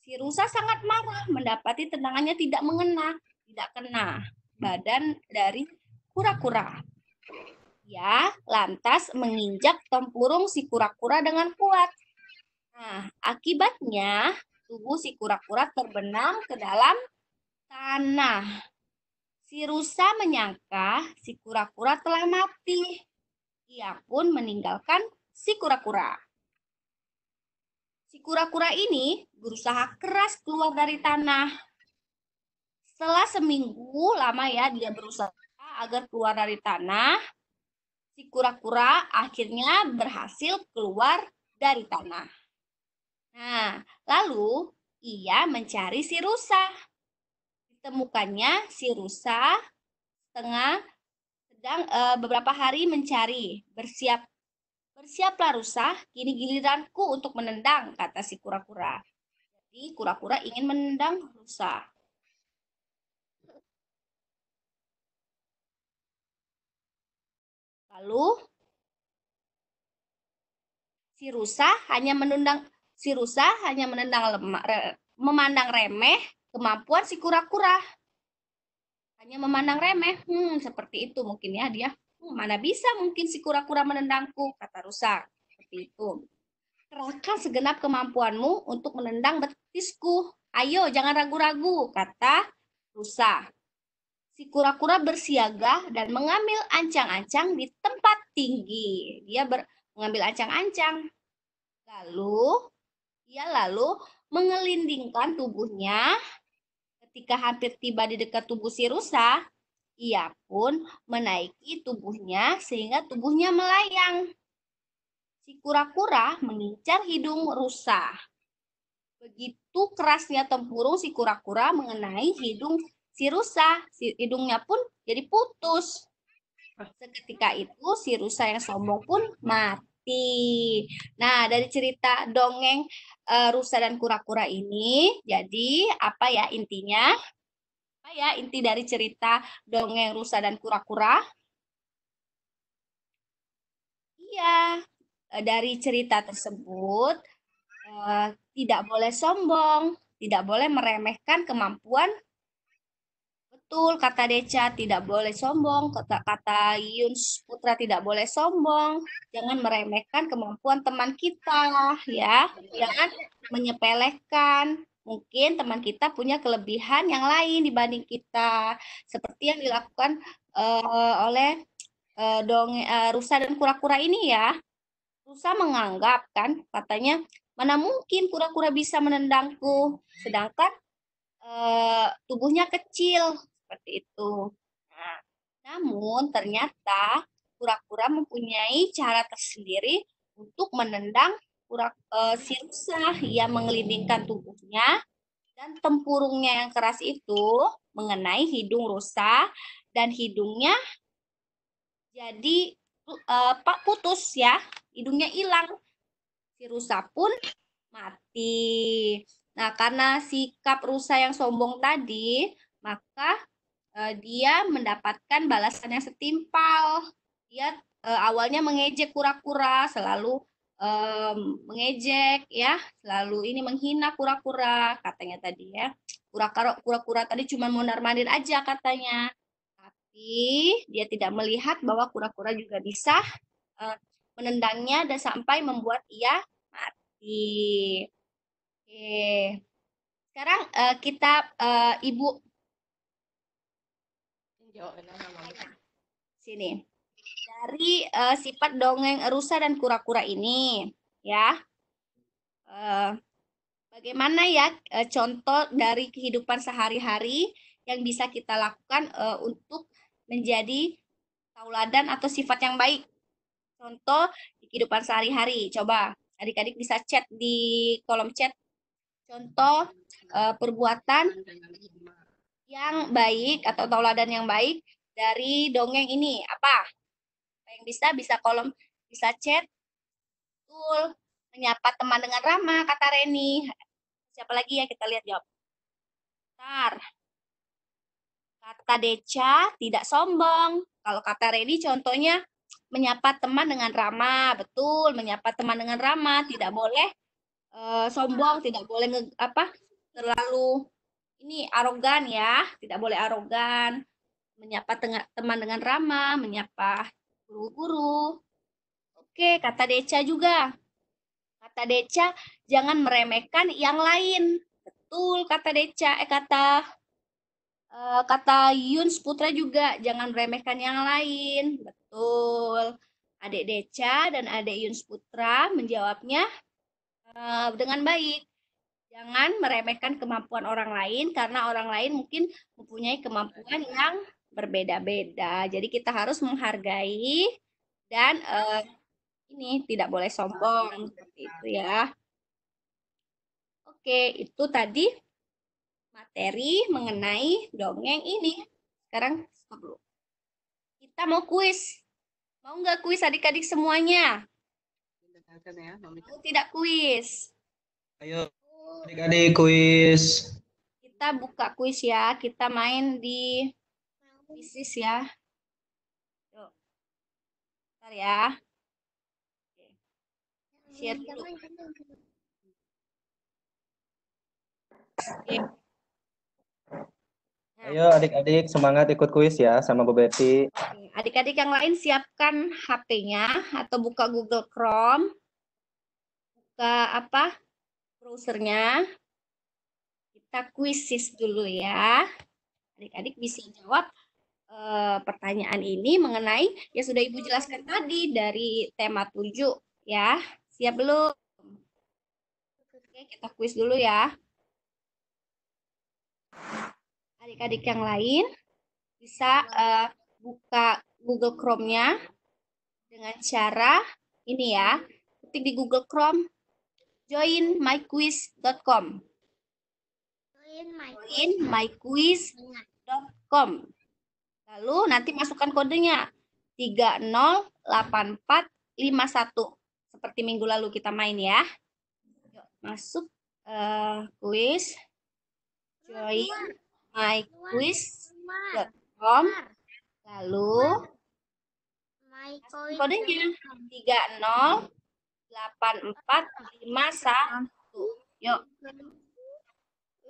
Si rusa sangat marah mendapati tendangannya tidak mengena, tidak kena badan dari kura-kura. Ya, lantas menginjak tempurung si kura-kura dengan kuat. Nah, akibatnya tubuh si kura-kura terbenam ke dalam tanah. Si rusa menyangka si kura-kura telah mati. Ia pun meninggalkan si kura-kura. Si kura-kura ini berusaha keras keluar dari tanah. Setelah seminggu lama ya dia berusaha agar keluar dari tanah. Si kura-kura akhirnya berhasil keluar dari tanah. Nah, lalu ia mencari si rusa. Ditemukannya si rusa setengah sedang e, beberapa hari mencari, bersiap siaplah rusa, kini giliranku untuk menendang, kata si kura-kura. Jadi kura-kura ingin menendang rusa. Lalu si rusa hanya menendang si rusa hanya menendang lemak, re, memandang remeh kemampuan si kura-kura. Hanya memandang remeh. Hmm, seperti itu mungkin ya dia. Mana bisa mungkin si kura-kura menendangku, kata rusa. Seperti itu. Kerahkan segenap kemampuanmu untuk menendang betisku. Ayo, jangan ragu-ragu, kata rusa. Si kura-kura bersiaga dan mengambil ancang-ancang di tempat tinggi. Dia ber, mengambil ancang-ancang. Lalu, dia lalu mengelindingkan tubuhnya. Ketika hampir tiba di dekat tubuh si rusa, ia pun menaiki tubuhnya sehingga tubuhnya melayang. Si kura-kura mengincar hidung rusa. Begitu kerasnya tempurung si kura-kura mengenai hidung si rusa. Si hidungnya pun jadi putus. Seketika itu si rusa yang sombong pun mati. Nah, dari cerita dongeng e, rusa dan kura-kura ini, jadi apa ya intinya? apa ya inti dari cerita dongeng rusa dan kura-kura? Iya, eh, dari cerita tersebut eh, tidak boleh sombong, tidak boleh meremehkan kemampuan. Betul kata Deca, tidak boleh sombong, kata kata Yuns Putra tidak boleh sombong. Jangan meremehkan kemampuan teman kita ya. Jangan menyepelekan mungkin teman kita punya kelebihan yang lain dibanding kita seperti yang dilakukan uh, oleh uh, dong uh, rusa dan kura-kura ini ya rusa menganggap kan katanya mana mungkin kura-kura bisa menendangku sedangkan uh, tubuhnya kecil seperti itu nah, namun ternyata kura-kura mempunyai cara tersendiri untuk menendang urak e, eh, sirusah yang mengelilingkan tubuhnya dan tempurungnya yang keras itu mengenai hidung rusa dan hidungnya jadi e, putus ya, hidungnya hilang. Si rusa pun mati. Nah, karena sikap rusa yang sombong tadi, maka e, dia mendapatkan balasan yang setimpal. Dia e, awalnya mengejek kura-kura, selalu um, mengejek ya lalu ini menghina kura-kura katanya tadi ya kura-kura tadi cuma mondar-mandir aja katanya tapi dia tidak melihat bahwa kura-kura juga bisa uh, menendangnya dan sampai membuat ia mati oke sekarang uh, kita uh, ibu sini dari uh, sifat dongeng rusa dan kura-kura ini, ya. Uh, bagaimana ya uh, contoh dari kehidupan sehari-hari yang bisa kita lakukan uh, untuk menjadi tauladan atau sifat yang baik. Contoh di kehidupan sehari-hari. Coba adik-adik bisa chat di kolom chat contoh uh, perbuatan yang baik atau tauladan yang baik dari dongeng ini apa? yang bisa bisa kolom bisa chat tool menyapa teman dengan ramah kata Reni siapa lagi ya kita lihat jawab tar kata Deca tidak sombong kalau kata Reni contohnya menyapa teman dengan ramah betul menyapa teman dengan ramah tidak boleh e, sombong tidak boleh nge, apa terlalu ini arogan ya tidak boleh arogan menyapa teman dengan ramah menyapa guru-guru. Oke, kata Deca juga. Kata Deca, jangan meremehkan yang lain. Betul, kata Deca. Eh, kata uh, kata Yuns Putra juga, jangan meremehkan yang lain. Betul. Adik Deca dan adik Yuns Putra menjawabnya uh, dengan baik. Jangan meremehkan kemampuan orang lain karena orang lain mungkin mempunyai kemampuan yang berbeda-beda. Jadi kita harus menghargai dan uh, ini tidak boleh sombong seperti itu ya. Oke, itu tadi materi mengenai dongeng ini. Sekarang stop dulu. Kita mau kuis. Mau nggak kuis adik-adik semuanya? Ya, mau tidak kuis? Ayo, adik-adik kuis. Kita buka kuis ya. Kita main di bisnis ya. Yuk. Bentar ya. Oke. Share dulu. Oke. Nah. Ayo adik-adik semangat ikut kuis ya sama Bu Betty. Adik-adik yang lain siapkan HP-nya atau buka Google Chrome. Buka apa? Browsernya. Kita kuisis dulu ya. Adik-adik bisa jawab Eh, pertanyaan ini mengenai ya sudah Ibu jelaskan tadi dari tema 7 ya. Siap belum? Oke, kita kuis dulu ya. Adik-adik yang lain bisa uh, buka Google Chrome-nya dengan cara ini ya. Ketik di Google Chrome joinmyquiz.com. joinmyquiz.com. join Lalu nanti masukkan kodenya 308451 seperti minggu lalu kita main ya. Yuk, masuk uh, eh, quiz join my quiz com lalu kodenya 308451 yuk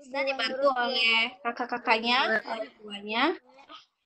bisa dibantu oleh kakak-kakaknya, orang tuanya.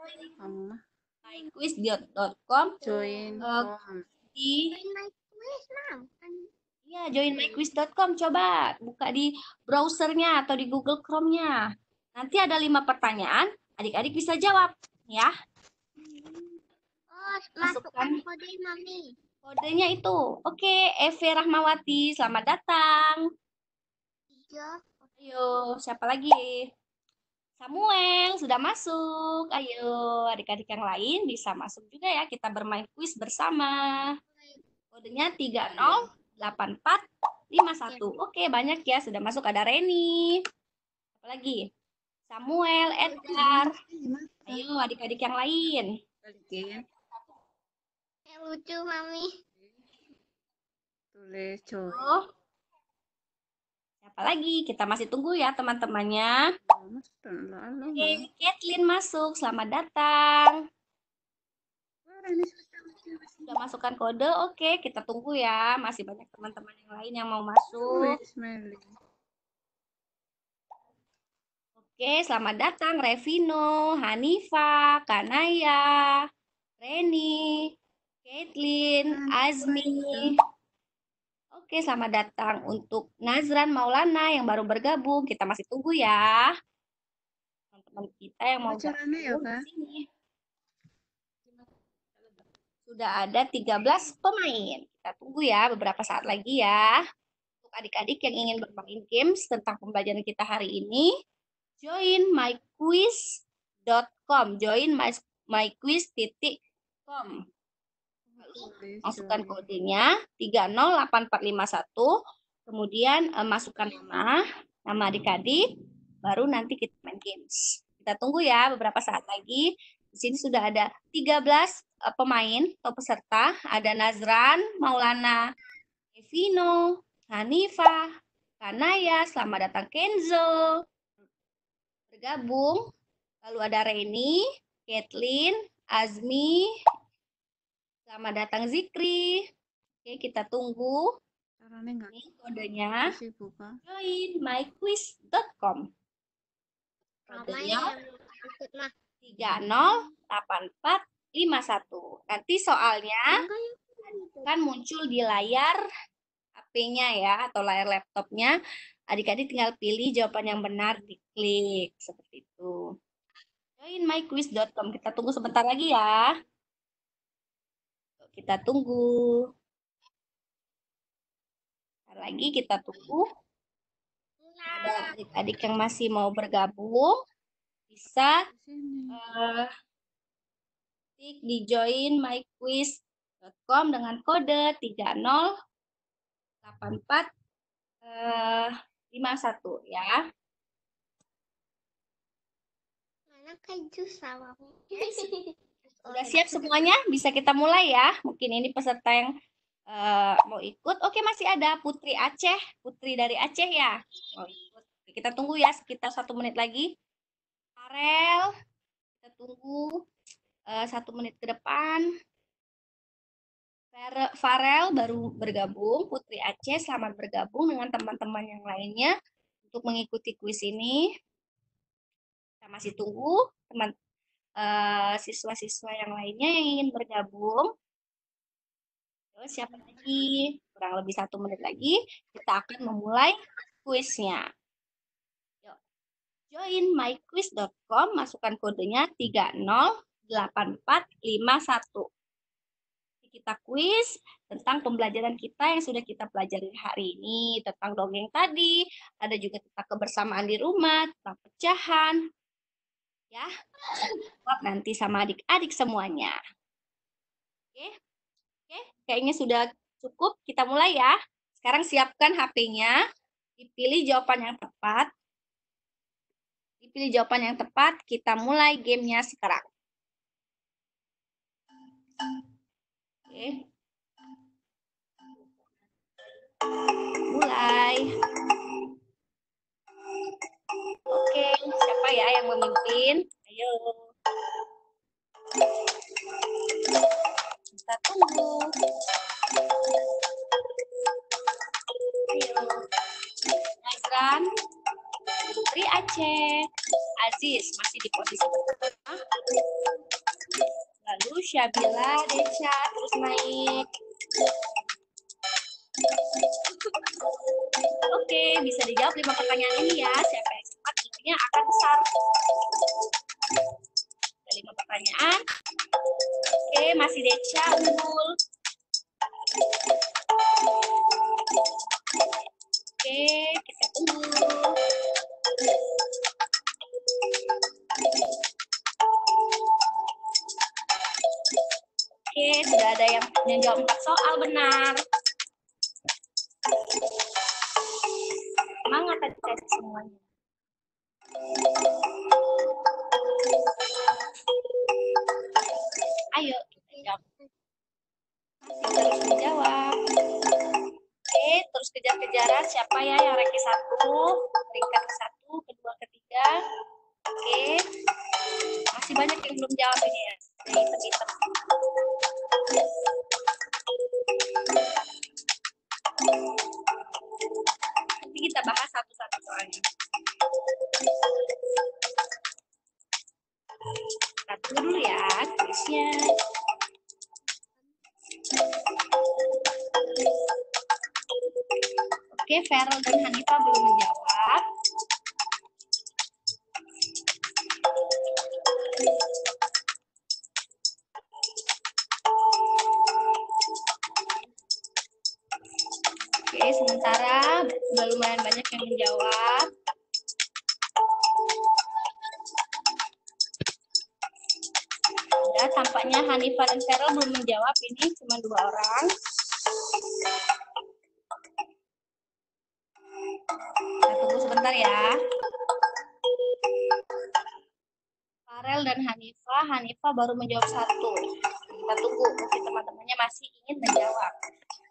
myquiz.com join uh, di join Iya, join myquiz.com coba buka di browsernya atau di Google Chrome-nya. Nanti ada lima pertanyaan, adik-adik bisa jawab, ya. Oh, masukkan kode mami. Kodenya itu. Oke, Eve Rahmawati, selamat datang. Iya. Ayo, siapa lagi? Samuel sudah masuk. Ayo adik-adik yang lain bisa masuk juga ya. Kita bermain kuis bersama. Kodenya 308451. Oke, banyak ya sudah masuk ada Reni. Apa lagi? Samuel, Edgar. Ayo adik-adik yang lain. lucu, Mami. Tulis, Oh. Lagi, kita masih tunggu ya teman-temannya oke okay, Kathleen masuk selamat datang sudah masukkan kode oke kita tunggu ya masih banyak teman-teman yang lain yang mau masuk Oke, selamat datang Revino, Hanifa, Kanaya, Reni, Caitlin, Azmi. Oke, selamat datang untuk Nazran Maulana yang baru bergabung. Kita masih tunggu ya. Teman-teman kita yang mau ya, bergabung ya, di Sini. Sudah ada 13 pemain. Kita tunggu ya beberapa saat lagi ya. Untuk adik-adik yang ingin bermain games tentang pembelajaran kita hari ini, join myquiz.com, join my, myquiz.com masukkan kodenya 308451, kemudian eh, masukkan nama, nama adik-adik, baru nanti kita main games. Kita tunggu ya beberapa saat lagi. Di sini sudah ada 13 eh, pemain atau peserta, ada Nazran, Maulana, Evino, Hanifa, Kanaya, selamat datang Kenzo. Bergabung, lalu ada Reni, Kathleen, Azmi, Selamat datang Zikri. Oke, kita tunggu. Caranya enggak. Ini kodenya. buka. Join myquiz.com. Kodenya satu. Nanti soalnya ya. kan muncul di layar HP-nya ya atau layar laptopnya. Adik-adik tinggal pilih jawaban yang benar diklik seperti itu. Join myquiz.com. Kita tunggu sebentar lagi ya kita tunggu. Lagi kita tunggu. Ada adik-adik yang masih mau bergabung bisa uh, eh, klik di join myquiz.com dengan kode 308451 uh, eh, ya. Mana keju sama Sudah siap semuanya? Bisa kita mulai ya. Mungkin ini peserta yang uh, mau ikut. Oke, masih ada Putri Aceh. Putri dari Aceh ya. Mau ikut. Kita tunggu ya sekitar satu menit lagi. Karel, kita tunggu uh, satu menit ke depan. Farel baru bergabung, Putri Aceh selamat bergabung dengan teman-teman yang lainnya untuk mengikuti kuis ini. Kita masih tunggu teman Eh, siswa-siswa uh, yang lainnya yang ingin bergabung. Terus siapa lagi? Kurang lebih satu menit lagi, kita akan memulai kuisnya. Yuk. Join myquiz.com, masukkan kodenya 308451 kita kuis tentang pembelajaran kita yang sudah kita pelajari hari ini, tentang dongeng tadi, ada juga tentang kebersamaan di rumah, tentang pecahan, ya. Buat nanti sama adik-adik semuanya. Oke. Oke, kayaknya sudah cukup. Kita mulai ya. Sekarang siapkan HP-nya. Dipilih jawaban yang tepat. Dipilih jawaban yang tepat, kita mulai gamenya sekarang. Oke. Mulai. Oke, siapa ya yang memimpin? Ayo. Kita tunggu. Ayo. Nazran, Putri Aceh, Aziz masih di posisi pertama. Lalu Syabila, Desha terus naik. Oke, bisa dijawab lima pertanyaan ini ya. Siapa akan besar. Ada lima pertanyaan. Oke, masih Deca unggul. Oke, kita tunggu. Oke, sudah ada yang, menjawab empat soal benar. Semangat tadi semuanya. Oke, Feral dan Hanifa belum menjawab. Oke, sementara lumayan banyak yang menjawab. Ya, tampaknya Hanifa dan Feral belum menjawab, ini cuma dua orang. sebentar ya. Farel dan Hanifa. Hanifa baru menjawab satu. Kita tunggu mungkin teman-temannya masih ingin menjawab.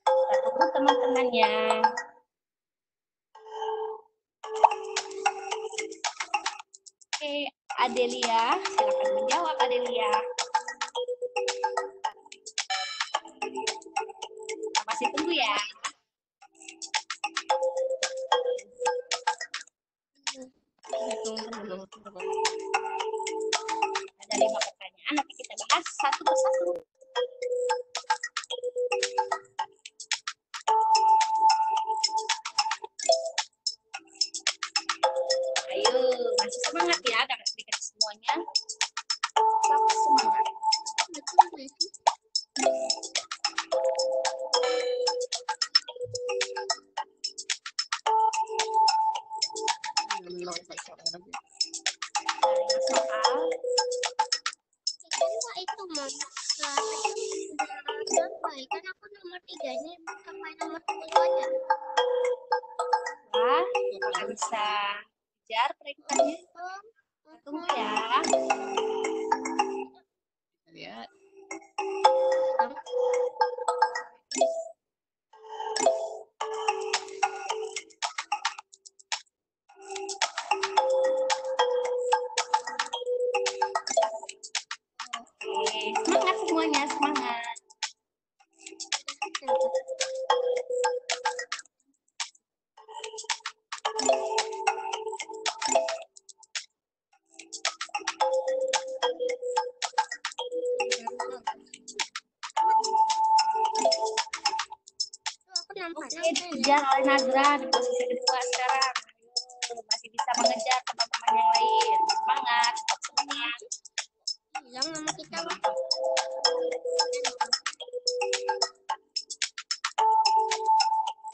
Kita tunggu teman-temannya. Oke, Adelia, silakan menjawab Adelia. bilang sama kita loh.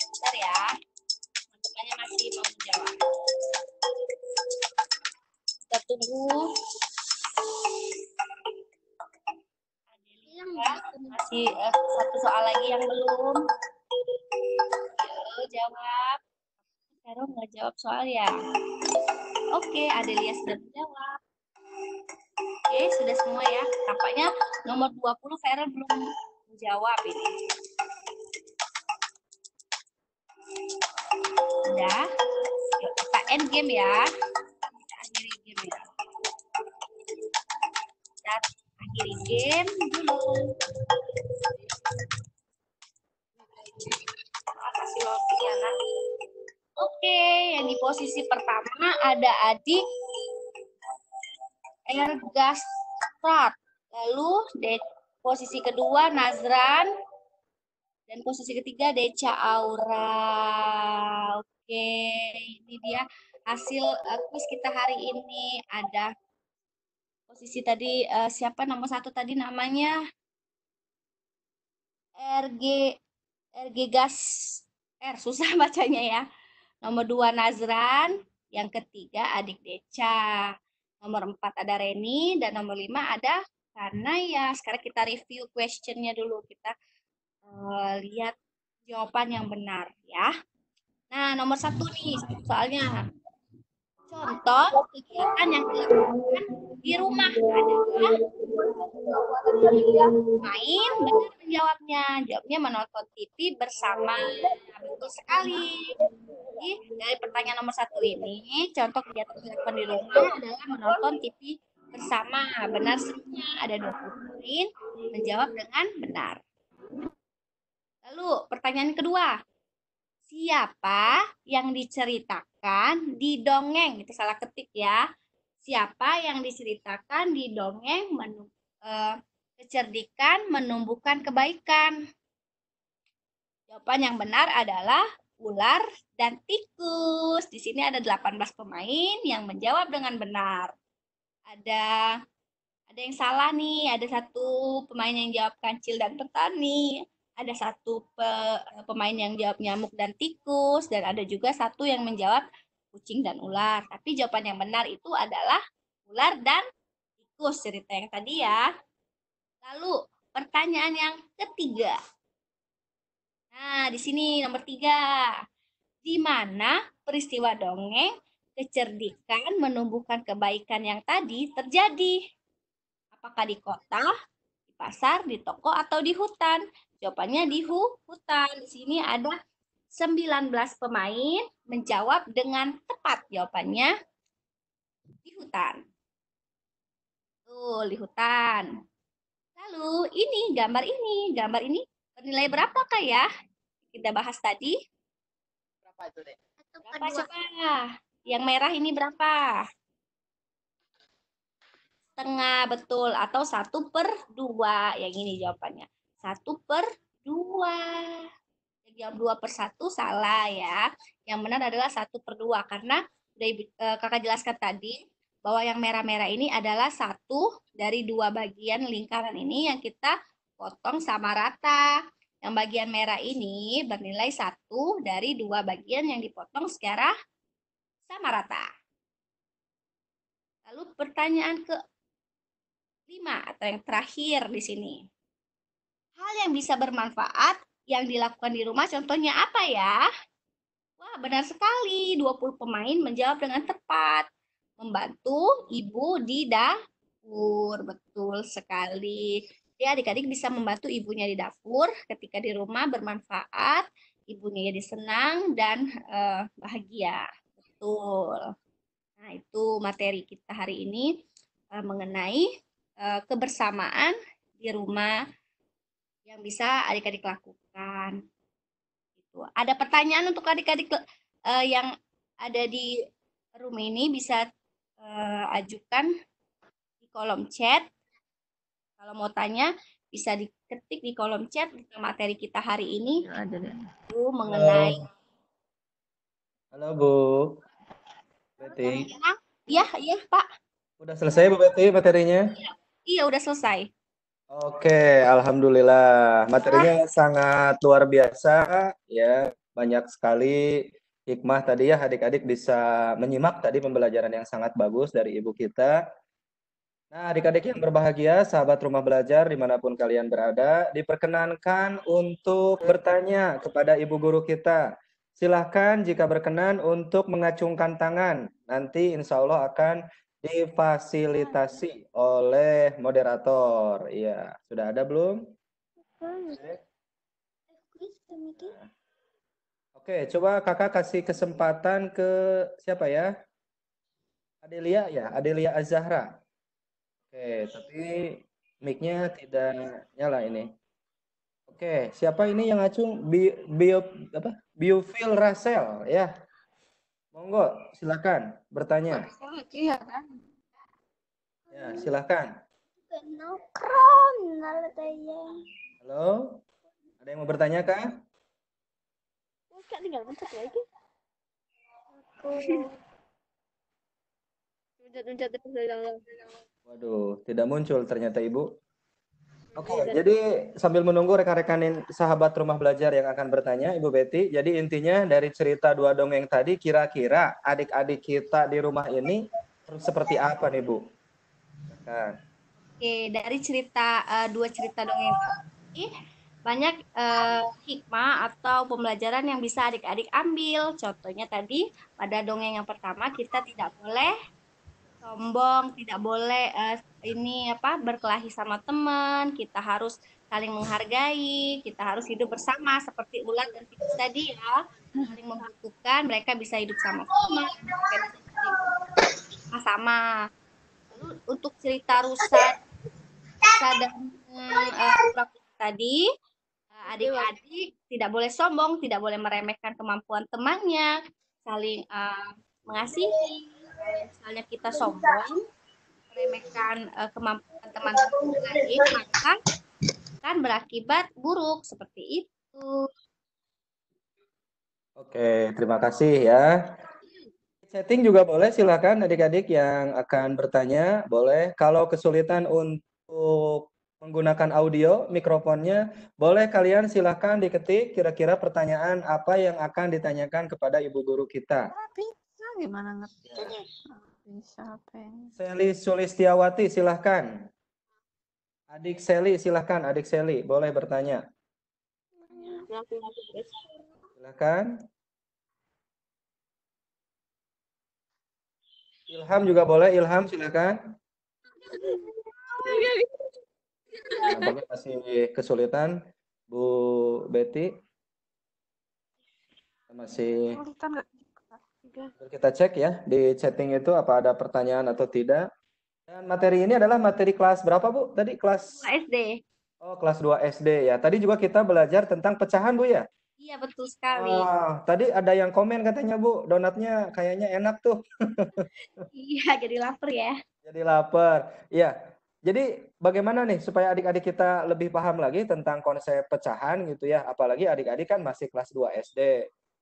Bentar ya. Teman-temannya masih mau menjawab. Kita tunggu. Adelita masih eh, satu soal lagi yang belum. Ayo jawab. Vero nggak jawab soal ya? Oke, Adelia sudah sudah semua ya. Tampaknya nomor 20 Vera belum menjawab ini. sudah Yuk, kita end game ya. Kita akhiri game ya. Kita akhiri game dulu. Kasih ya, Oke, yang di posisi pertama ada adik Ergas Start. Lalu de, posisi kedua Nazran dan posisi ketiga Deca Aura. Oke, ini dia hasil uh, kuis kita hari ini ada posisi tadi uh, siapa nomor satu tadi namanya RG RG Gas R susah bacanya ya. Nomor dua Nazran, yang ketiga adik Deca. Nomor 4 ada Reni dan nomor 5 ada karena ya sekarang kita review questionnya dulu kita uh, lihat jawaban yang benar ya. Nah nomor satu nih soalnya Contoh kegiatan yang dilakukan di rumah adalah main benar menjawabnya. Jawabnya menonton TV bersama. Betul sekali. Jadi dari pertanyaan nomor satu ini, contoh kegiatan dilakukan di rumah adalah menonton TV bersama. Benar semuanya ada dua poin menjawab dengan benar. Lalu pertanyaan kedua, siapa yang diceritakan diceritakan di dongeng itu salah ketik ya siapa yang diceritakan di dongeng menu, eh, kecerdikan menumbuhkan kebaikan jawaban yang benar adalah ular dan tikus di sini ada 18 pemain yang menjawab dengan benar ada ada yang salah nih ada satu pemain yang jawab kancil dan petani ada satu pe, eh, pemain yang jawab nyamuk dan tikus dan ada juga satu yang menjawab kucing dan ular. Tapi jawaban yang benar itu adalah ular dan tikus cerita yang tadi ya. Lalu pertanyaan yang ketiga. Nah, di sini nomor tiga. Di mana peristiwa dongeng kecerdikan menumbuhkan kebaikan yang tadi terjadi? Apakah di kota, di pasar, di toko, atau di hutan? Jawabannya di hu, hutan. Di sini ada 19 pemain menjawab dengan tepat jawabannya di hutan. Tuh, di hutan. Lalu ini gambar ini, gambar ini bernilai berapa kak ya? Kita bahas tadi. Berapa itu, deh? Berapa coba? Yang merah ini berapa? Setengah betul atau satu per dua. Yang ini jawabannya satu per dua. Jadi yang dua per satu salah ya. Yang benar adalah satu per dua karena sudah e, eh, kakak jelaskan tadi bahwa yang merah-merah ini adalah satu dari dua bagian lingkaran ini yang kita potong sama rata. Yang bagian merah ini bernilai satu dari dua bagian yang dipotong secara sama rata. Lalu pertanyaan ke lima atau yang terakhir di sini. Hal yang bisa bermanfaat yang dilakukan di rumah contohnya apa ya? Wah, benar sekali. 20 pemain menjawab dengan tepat. Membantu ibu di dapur. Betul sekali. Ya, adik-adik bisa membantu ibunya di dapur ketika di rumah bermanfaat, ibunya jadi senang dan eh, bahagia. Betul. Nah, itu materi kita hari ini eh, mengenai eh, kebersamaan di rumah yang bisa adik-adik lakukan. Itu. Ada pertanyaan untuk adik-adik uh, yang ada di room ini bisa uh, ajukan di kolom chat. Kalau mau tanya bisa diketik di kolom chat tentang materi kita hari ini. Bu ya, mengenai Halo, Bu. Betty. Iya, iya, Pak. Udah selesai Bu Betty materinya? Iya, iya udah selesai. Oke, alhamdulillah. Materinya sangat luar biasa ya, banyak sekali hikmah tadi ya adik-adik bisa menyimak tadi pembelajaran yang sangat bagus dari ibu kita. Nah, adik-adik yang berbahagia, sahabat rumah belajar dimanapun kalian berada, diperkenankan untuk bertanya kepada ibu guru kita. Silahkan jika berkenan untuk mengacungkan tangan. Nanti insya Allah akan Difasilitasi oleh moderator. Iya, sudah ada belum? Oke, coba kakak kasih kesempatan ke siapa ya? Adelia ya, Adelia Azahra. Oke, tapi mic-nya tidak nyala ini. Oke, siapa ini yang acung Bio, bio apa? Biofil Rasel ya. Monggo, silakan bertanya. Iya kan? Ya, silakan. Halo? Ada yang mau bertanya kah? tinggal pencet lagi. Waduh, tidak muncul ternyata Ibu. Oke, okay, iya. jadi sambil menunggu rekan-rekan sahabat rumah belajar yang akan bertanya, Ibu Betty. Jadi intinya dari cerita dua dongeng tadi, kira-kira adik-adik kita di rumah ini seperti apa nih, Bu? Nah. Oke, dari cerita uh, dua cerita dongeng tadi banyak uh, hikmah atau pembelajaran yang bisa adik-adik ambil. Contohnya tadi pada dongeng yang pertama kita tidak boleh sombong, tidak boleh uh, ini apa berkelahi sama teman, kita harus saling menghargai, kita harus hidup bersama seperti ulat dan tikus tadi ya, saling membutuhkan, mereka bisa hidup sama-sama, sama Lalu untuk cerita rusak, rusa dan uh, tadi, eh, adik-adik tidak boleh sombong, tidak boleh meremehkan kemampuan temannya, saling uh, mengasihi. Misalnya kita sombong, meremehkan uh, kemampuan teman-teman lain maka akan berakibat buruk seperti itu. Oke, terima kasih ya. Setting juga boleh silakan adik-adik yang akan bertanya boleh. Kalau kesulitan untuk menggunakan audio mikrofonnya, boleh kalian silahkan diketik kira-kira pertanyaan apa yang akan ditanyakan kepada ibu guru kita. Gimana ngetik? Pengen... Seli Sulistiawati, silahkan. Adik Seli, silahkan. Adik Seli, boleh bertanya. Silahkan. Ilham juga boleh. Ilham, silahkan. Nah, masih kesulitan, Bu Betty? Masih Oke. Kita cek ya di chatting itu apa ada pertanyaan atau tidak. Dan materi ini adalah materi kelas berapa, Bu? Tadi kelas 2 SD. Oh, kelas 2 SD ya. Tadi juga kita belajar tentang pecahan, Bu ya? Iya, betul sekali. Oh, tadi ada yang komen katanya, Bu, donatnya kayaknya enak tuh. iya, jadi lapar ya. Jadi lapar. Iya. Jadi bagaimana nih supaya adik-adik kita lebih paham lagi tentang konsep pecahan gitu ya, apalagi adik-adik kan masih kelas 2 SD.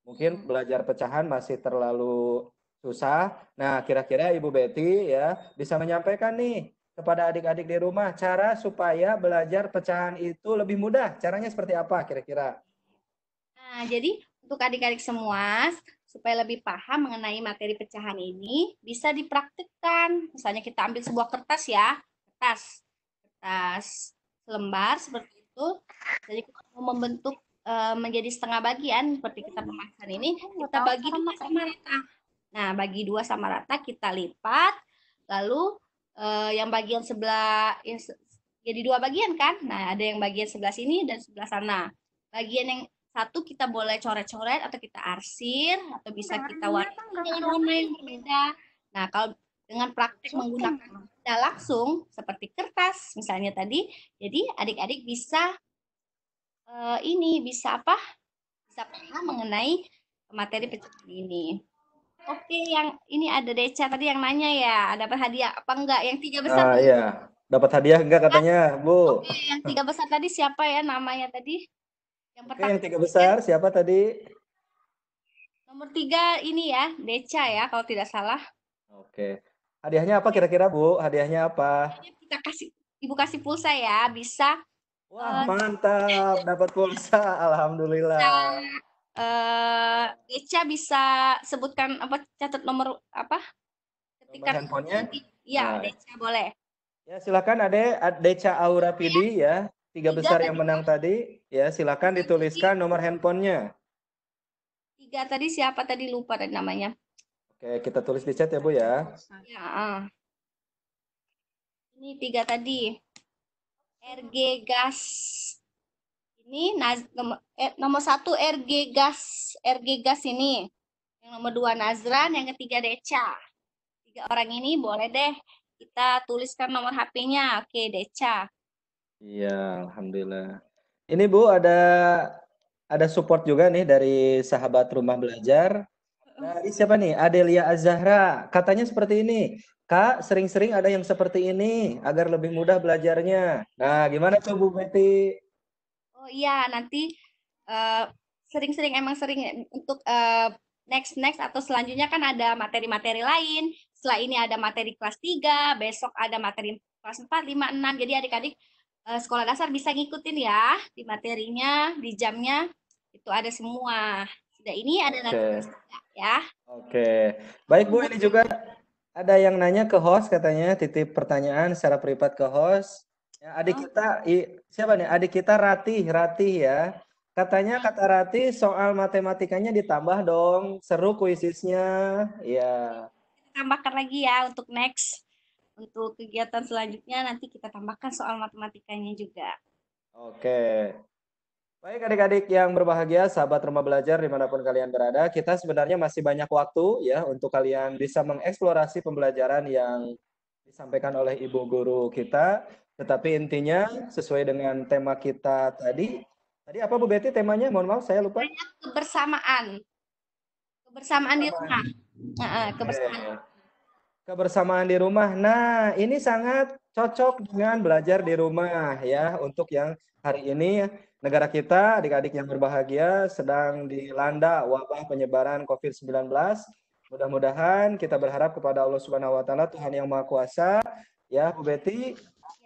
Mungkin hmm. belajar pecahan masih terlalu susah. Nah, kira-kira Ibu Betty ya bisa menyampaikan nih kepada adik-adik di rumah cara supaya belajar pecahan itu lebih mudah. Caranya seperti apa kira-kira? Nah, jadi untuk adik-adik semua supaya lebih paham mengenai materi pecahan ini bisa dipraktikkan. Misalnya kita ambil sebuah kertas ya, kertas, kertas lembar seperti itu. Jadi kita mau membentuk Eh, menjadi setengah bagian seperti kita hmm. memasang ini, oh, kita bagi dua sama rata. Nah, bagi dua sama rata kita lipat, lalu eh, yang bagian sebelah jadi dua bagian kan? Nah, ada yang bagian sebelah sini dan sebelah sana. Bagian yang satu kita boleh coret-coret atau kita arsir atau bisa kita warna dengan warna yang berbeda. Nah, kalau dengan praktik menggunakan benda langsung seperti kertas misalnya tadi, jadi adik-adik bisa uh, ini bisa apa? Bisa paham mengenai materi pencetakan ini. Oke, yang ini ada Deca tadi yang nanya ya, dapat hadiah apa enggak? Yang tiga besar? Ah, iya. Dapat hadiah enggak katanya, Bu? Oke, yang tiga besar tadi siapa ya namanya tadi? Yang pertama. yang tiga besar ya. siapa tadi? Nomor tiga ini ya, Deca ya, kalau tidak salah. Oke. Hadiahnya apa kira-kira, Bu? Hadiahnya apa? kita kasih, Ibu kasih pulsa ya, bisa Wah, ah. mantap, dapat pulsa, alhamdulillah. Eh, uh, bisa sebutkan apa catat nomor apa? Ketika nomor handphonenya? Iya, nah. Deca boleh. Ya, silakan Ade, Deca Aura PD ya. ya. Tiga, besar yang menang tadi, ya silakan dituliskan nomor handphonenya. Tiga tadi siapa tadi lupa tadi namanya. Oke, kita tulis di chat ya Bu ya. Ya. Ini tiga tadi. RG gas ini naz, nomor eh, satu RG gas RG gas ini yang nomor dua Nazran yang ketiga Deca tiga orang ini boleh deh kita tuliskan nomor HP-nya oke Deca iya alhamdulillah ini Bu ada ada support juga nih dari sahabat rumah belajar Nah, ini siapa nih? Adelia Azahra. Katanya seperti ini. Kak, sering-sering ada yang seperti ini agar lebih mudah belajarnya. Nah, gimana tuh Bu Betty? Oh iya, nanti sering eh, sering-sering emang sering ya, untuk next eh, next next atau selanjutnya kan ada materi-materi lain. Setelah ini ada materi kelas 3, besok ada materi kelas 4, 5, 6. Jadi adik-adik uh, sekolah dasar bisa ngikutin ya di materinya, di jamnya itu ada semua. Sudah ini ada okay. nanti ya. Oke. Okay. Baik Bu, ini juga ada yang nanya ke host katanya titip pertanyaan secara privat ke host. Ya, adik oh. kita siapa nih? Adik kita Ratih, Ratih ya. Katanya kata Ratih soal matematikanya ditambah dong, seru kuisisnya. Ya. Tambahkan lagi ya untuk next untuk kegiatan selanjutnya nanti kita tambahkan soal matematikanya juga. Oke. Baik adik-adik yang berbahagia, sahabat rumah belajar dimanapun kalian berada, kita sebenarnya masih banyak waktu ya untuk kalian bisa mengeksplorasi pembelajaran yang disampaikan oleh ibu guru kita. Tetapi intinya sesuai dengan tema kita tadi, tadi apa Bu Betty temanya? Mohon maaf saya lupa. Banyak kebersamaan. Kebersamaan, di rumah. Nah, kebersamaan. Kebersamaan di rumah. Nah, ini sangat cocok dengan belajar di rumah ya untuk yang hari ini Negara kita, adik-adik yang berbahagia, sedang dilanda wabah penyebaran COVID-19. Mudah-mudahan kita berharap kepada Allah Subhanahu wa taala, Tuhan yang Maha Kuasa, ya Bu Betty,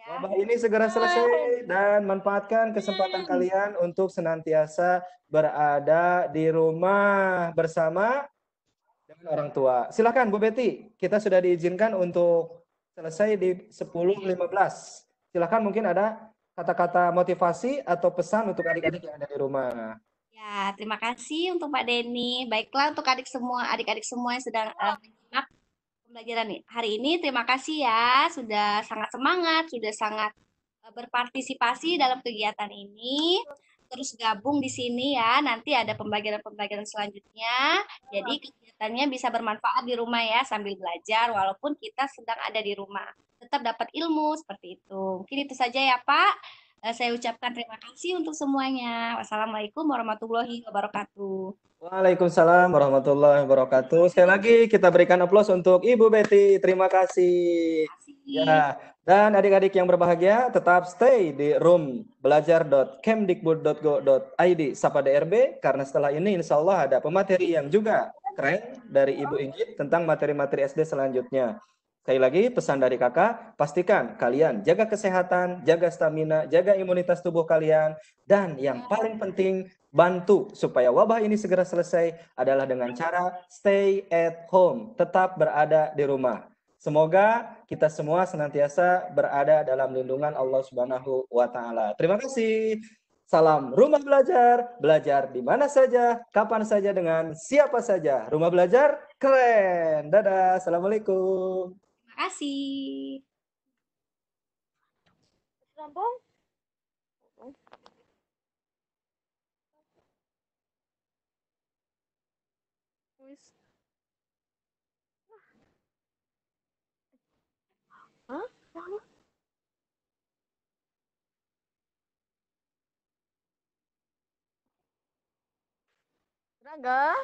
wabah ini segera selesai dan manfaatkan kesempatan kalian untuk senantiasa berada di rumah bersama dengan orang tua. Silakan Bu Betty, kita sudah diizinkan untuk selesai di 10.15. Silakan mungkin ada kata-kata motivasi atau pesan untuk adik-adik yang ada di rumah. Ya, terima kasih untuk Pak Denny. Baiklah untuk adik semua, adik-adik semua yang sedang uh, pembelajaran hari ini, terima kasih ya sudah sangat semangat, sudah sangat eh, berpartisipasi dalam kegiatan ini. Terus gabung di sini ya. Nanti ada pembelajaran-pembelajaran selanjutnya. Jadi kegiatannya bisa bermanfaat di rumah ya sambil belajar walaupun kita sedang ada di rumah tetap dapat ilmu seperti itu. Mungkin itu saja ya Pak. Eh, saya ucapkan terima kasih untuk semuanya. Wassalamualaikum warahmatullahi wabarakatuh. Waalaikumsalam warahmatullahi wabarakatuh. Sekali lagi kita berikan aplaus untuk Ibu Betty. Terima kasih. Terima kasih. Ya. Dan adik-adik yang berbahagia, tetap stay di room belajar.kemdikbud.go.id Sapa DRB, karena setelah ini insya Allah ada pemateri yang juga keren dari Ibu Inggit tentang materi-materi SD selanjutnya. Sekali lagi pesan dari kakak, pastikan kalian jaga kesehatan, jaga stamina, jaga imunitas tubuh kalian, dan yang paling penting bantu supaya wabah ini segera selesai adalah dengan cara stay at home, tetap berada di rumah. Semoga kita semua senantiasa berada dalam lindungan Allah Subhanahu wa taala. Terima kasih. Salam Rumah Belajar, belajar di mana saja, kapan saja dengan siapa saja. Rumah Belajar keren. Dadah, Assalamualaikum kasih. Rampung? Huh? Hah? Raga?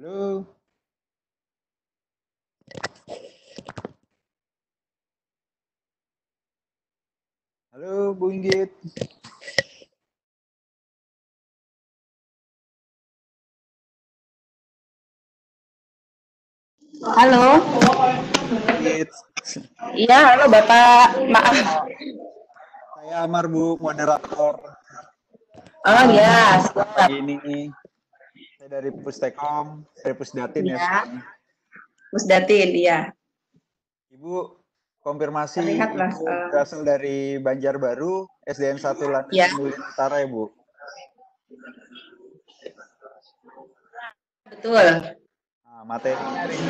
Halo. Halo, Bu Inggit. Halo. Iya, halo Bapak. Maaf. Saya Amar Bu, moderator. Oh ya, selamat ini dari Pustekom, dari Pusdatin ya. ya Pusdatin, iya. Ibu konfirmasi Terlihatlah, Ibu uh, berasal dari Banjarbaru, SDN 1 Lantai ya. Utara ya, Bu. Betul. Nah, materi.